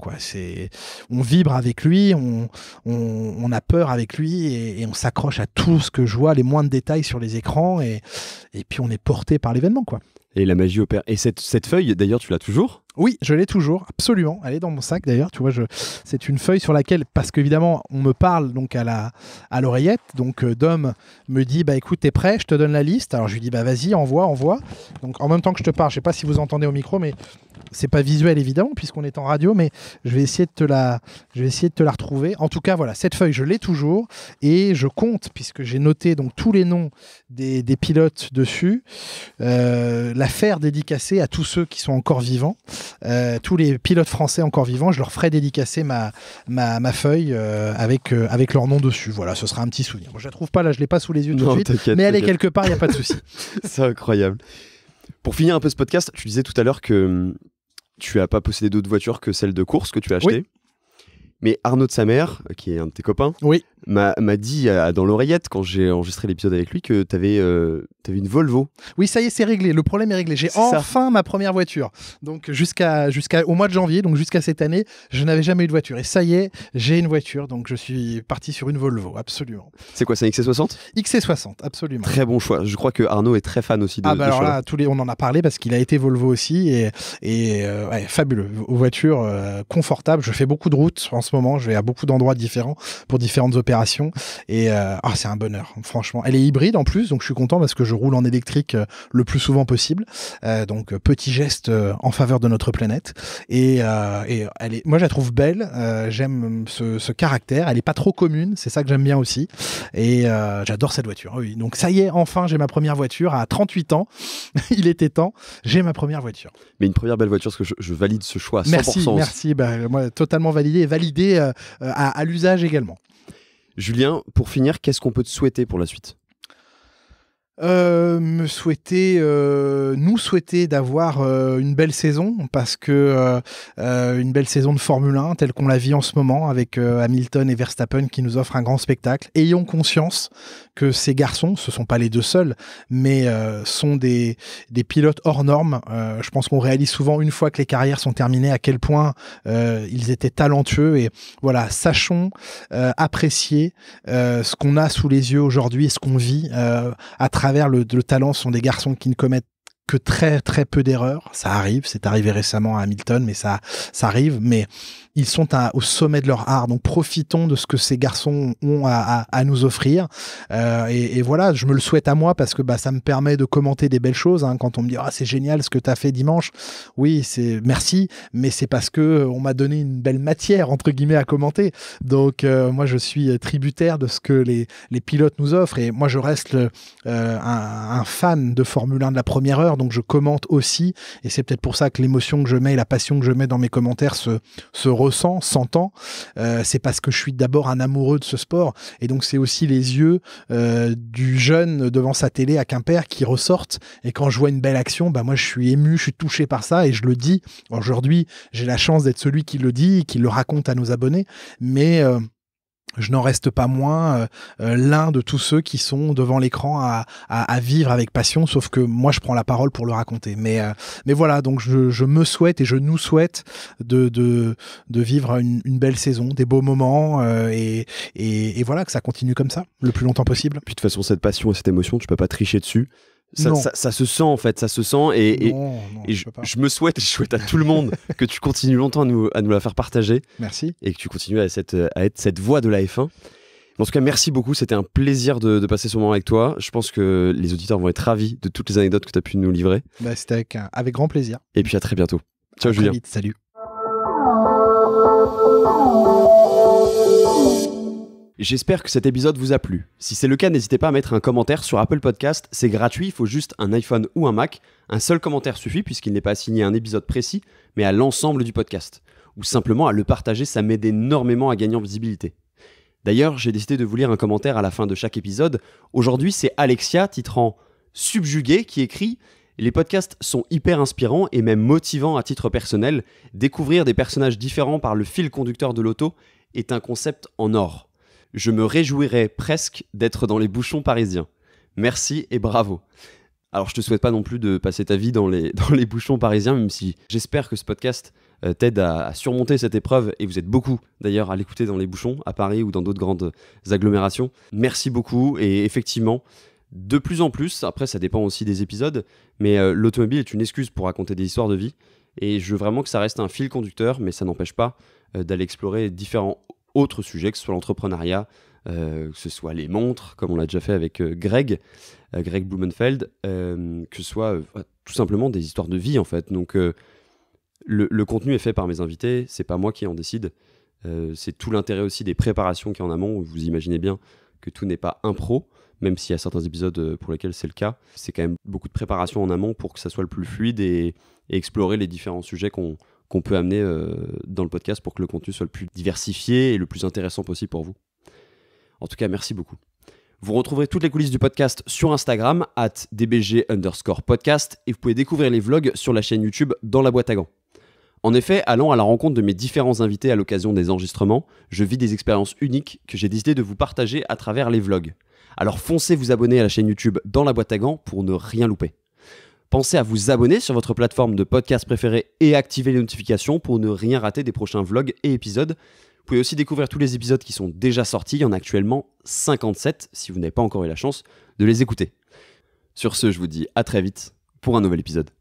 Speaker 2: On vibre avec lui, on, on, a peur avec lui et, et on s'accroche à tout ce que je vois voit les moindres détails sur les écrans et, et puis on est porté par l'événement. quoi.
Speaker 1: Et la magie opère. Et cette, feuille, d'ailleurs, tu l'as toujours
Speaker 2: Oui, je l'ai toujours, absolument. Elle est dans mon sac, d'ailleurs. Tu vois, je... c'est une feuille sur laquelle, parce qu'évidemment, on me parle donc à la à l'oreillette. Donc, euh, Dom me dit, bah écoute, t'es prêt Je te donne la liste. Alors, je lui dis, bah vas-y, envoie, envoie. Donc, en même temps que je te parle, je sais pas si vous entendez au micro, mais c'est pas visuel évidemment puisqu'on est en radio, mais je vais essayer de te la, je vais essayer de te la retrouver. En tout cas, voilà, cette feuille, je l'ai toujours et je compte puisque j'ai noté donc tous les noms des, des pilotes dessus, euh, la faire dédicacer à tous ceux qui sont encore vivants, euh, tous les pilotes français encore vivants, je leur ferai dédicacer ma ma, ma feuille euh, avec avec leur nom dessus. Voilà, ce sera un petit souvenir. Je je la trouve pas là, je l'ai pas sous les yeux tout de suite, mais elle est quelque part, il y a pas de souci.
Speaker 1: c'est incroyable. Pour finir un peu ce podcast, tu disais tout à l'heure que hum, tu as pas possédé d'autres voitures que celle de course que tu as achetée. Mais Arnaud de sa mère, euh, qui est un de tes copains, oui m'a dit dans l'oreillette quand j'ai enregistré l'épisode avec lui que tu avais, euh, une Volvo. Oui, ça y est, c'est
Speaker 2: réglé. Le problème est réglé. J'ai enfin ma première voiture. Donc jusqu'à jusqu'à au mois de janvier, donc jusqu'à cette année, je n'avais jamais eu de voiture. Et ça y est, j'ai une voiture. Donc je suis parti sur une Volvo, absolument.
Speaker 1: C'est quoi, c'est un XC60 XC60, absolument. Très bon choix. Je crois que Arnaud est très fan aussi de. Ah bah
Speaker 2: on en a parlé parce qu'il a été Volvo aussi et, et euh, fabuleux. Voiture euh, confortable. Je fais beaucoup de routes en ce moment. Je vais à beaucoup d'endroits différents pour différentes opérations et euh, ah, c'est un bonheur, franchement. Elle est hybride en plus, donc je suis content parce que je roule en électrique euh, le plus souvent possible. Euh, donc petit geste en faveur de notre planète. Et, elle est, moi je la trouve belle. j'aime ce, caractère. Elle est pas trop commune, c'est ça que j'aime bien aussi. Et j'adore cette voiture. Oui. Donc ça y est, enfin j'ai ma première voiture à 38 ans. Il était temps. J'ai ma première voiture.
Speaker 1: Mais une première belle voiture, parce que je, valide ce choix. 100%. Merci, merci.
Speaker 2: Bah, moi totalement validé et validé à l'usage également.
Speaker 1: Julien, pour
Speaker 2: finir, qu'est-ce qu'on peut te souhaiter pour la suite euh, me souhaiter, euh, nous souhaiter d'avoir euh, une belle saison parce que une belle saison de Formule 1 telle qu'on la vit en ce moment avec Hamilton et Verstappen qui nous offrent un grand spectacle. Ayons conscience que ces garçons, ce sont pas les deux seuls, mais sont des, des pilotes hors normes. je pense qu'on réalise souvent une fois que les carrières sont terminées à quel point ils étaient talentueux et voilà, sachons apprécier ce qu'on a sous les yeux aujourd'hui et ce qu'on vit à travers travers le, talent, sont des garçons qui ne commettent que très très peu d'erreurs. Ça arrive, c'est arrivé récemment à Hamilton, mais ça, ça arrive. Mais ils sont au sommet de leur art. Donc profitons de ce que ces garçons ont à, nous offrir. Euh, et, voilà, je me le souhaite à moi parce que bah, ça me permet de commenter des belles choses. Hein. Quand on me dit ah, c'est génial ce que tu as fait dimanche, oui c'est merci, mais c'est parce que euh, on m'a donné une belle matière entre guillemets à commenter. Donc euh, moi je suis tributaire de ce que les, pilotes nous offrent et moi je reste un, fan de Formule 1 de la première heure, donc je commente aussi. Et c'est peut-être pour ça que l'émotion que je mets, et la passion que je mets dans mes commentaires se se ressent, s'entend. Euh, c'est parce que je suis d'abord un amoureux de ce sport. Et donc, c'est aussi les yeux euh, du jeune devant sa télé à Quimper qui ressortent. Et quand je vois une belle action, bah, moi, je suis ému, je suis touché par ça et je le dis. Aujourd'hui, j'ai la chance d'être celui qui le dit, qui le raconte à nos abonnés. Mais. Euh, je n'en reste pas moins euh, euh, l'un de tous ceux qui sont devant l'écran à, vivre avec passion, sauf que moi je prends la parole pour le raconter. Mais, euh, mais voilà, donc je, me souhaite et je nous souhaite de, vivre une, belle saison, des beaux moments, et, voilà, que ça continue comme ça, le plus longtemps possible.
Speaker 1: Puis de toute façon, cette passion et cette émotion, tu peux pas tricher dessus ça,
Speaker 2: ça, se sent en
Speaker 1: fait, ça se sent et, je, me souhaite, je souhaite à tout le monde que tu continues longtemps à nous, à nous la faire partager. Merci. Et que tu continues à, cette, être cette voix de la F1. En tout cas, merci beaucoup. C'était un plaisir de, passer ce moment avec toi. Je pense que les auditeurs vont être ravis de toutes les anecdotes que tu as pu nous livrer.
Speaker 2: Bah, C'était avec, grand plaisir.
Speaker 1: Et puis à très bientôt. Ciao, Julien. salut. J'espère que cet épisode vous a plu. Si c'est le cas, n'hésitez pas à mettre un commentaire sur Apple Podcast. C'est gratuit, il faut juste un iPhone ou un Mac. Un seul commentaire suffit puisqu'il n'est pas assigné à un épisode précis, mais à l'ensemble du podcast. Ou simplement à le partager, ça m'aide énormément à gagner en visibilité. D'ailleurs, j'ai décidé de vous lire un commentaire à la fin de chaque épisode. Aujourd'hui, c'est Alexia, titrant Subjugué, qui écrit les podcasts sont hyper inspirants et même motivants à titre personnel. Découvrir des personnages différents par le fil conducteur de l'auto est un concept en or. Je me réjouirais presque d'être dans les bouchons parisiens. Merci et bravo. Alors je te souhaite pas non plus de passer ta vie dans les, les bouchons parisiens, même si j'espère que ce podcast euh, t'aide à, surmonter cette épreuve, et vous êtes beaucoup d'ailleurs à l'écouter dans les bouchons, à Paris ou dans d'autres grandes agglomérations. Merci beaucoup, et effectivement, de plus en plus, après ça dépend aussi des épisodes, mais euh, l'automobile est une excuse pour raconter des histoires de vie, et je veux vraiment que ça reste un fil conducteur, mais ça n'empêche pas euh, d'aller explorer différents autres sujets, que ce soit l'entrepreneuriat, euh, que ce soit les montres, comme on l'a déjà fait avec euh, Greg, euh, Greg Blumenfeld, que ce soit tout simplement des histoires de vie en fait. Donc le, contenu est fait par mes invités, c'est pas moi qui en décide. c'est tout l'intérêt aussi des préparations qui en amont. Vous imaginez bien que tout n'est pas impro, même s'il y a certains épisodes pour lesquels c'est le cas. C'est quand même beaucoup de préparation en amont pour que ça soit le plus fluide et explorer les différents sujets qu'on qu'on peut amener euh, dans le podcast pour que le contenu soit le plus diversifié et le plus intéressant possible pour vous. En tout cas, merci beaucoup. Vous retrouverez toutes les coulisses du podcast sur Instagram, at dbg underscore podcast, et vous pouvez découvrir les vlogs sur la chaîne YouTube dans la boîte à gants. En effet, allant à la rencontre de mes différents invités à l'occasion des enregistrements, je vis des expériences uniques que j'ai décidé de vous partager à travers les vlogs. Alors foncez vous abonner à la chaîne YouTube dans la boîte à gants pour ne rien louper. Pensez à vous abonner sur votre plateforme de podcast préférée et activer les notifications pour ne rien rater des prochains vlogs et épisodes. Vous pouvez aussi découvrir tous les épisodes qui sont déjà sortis, il y en a actuellement 57 si vous n'avez pas encore eu la chance de les écouter. Sur ce, je vous dis à très vite pour un nouvel épisode.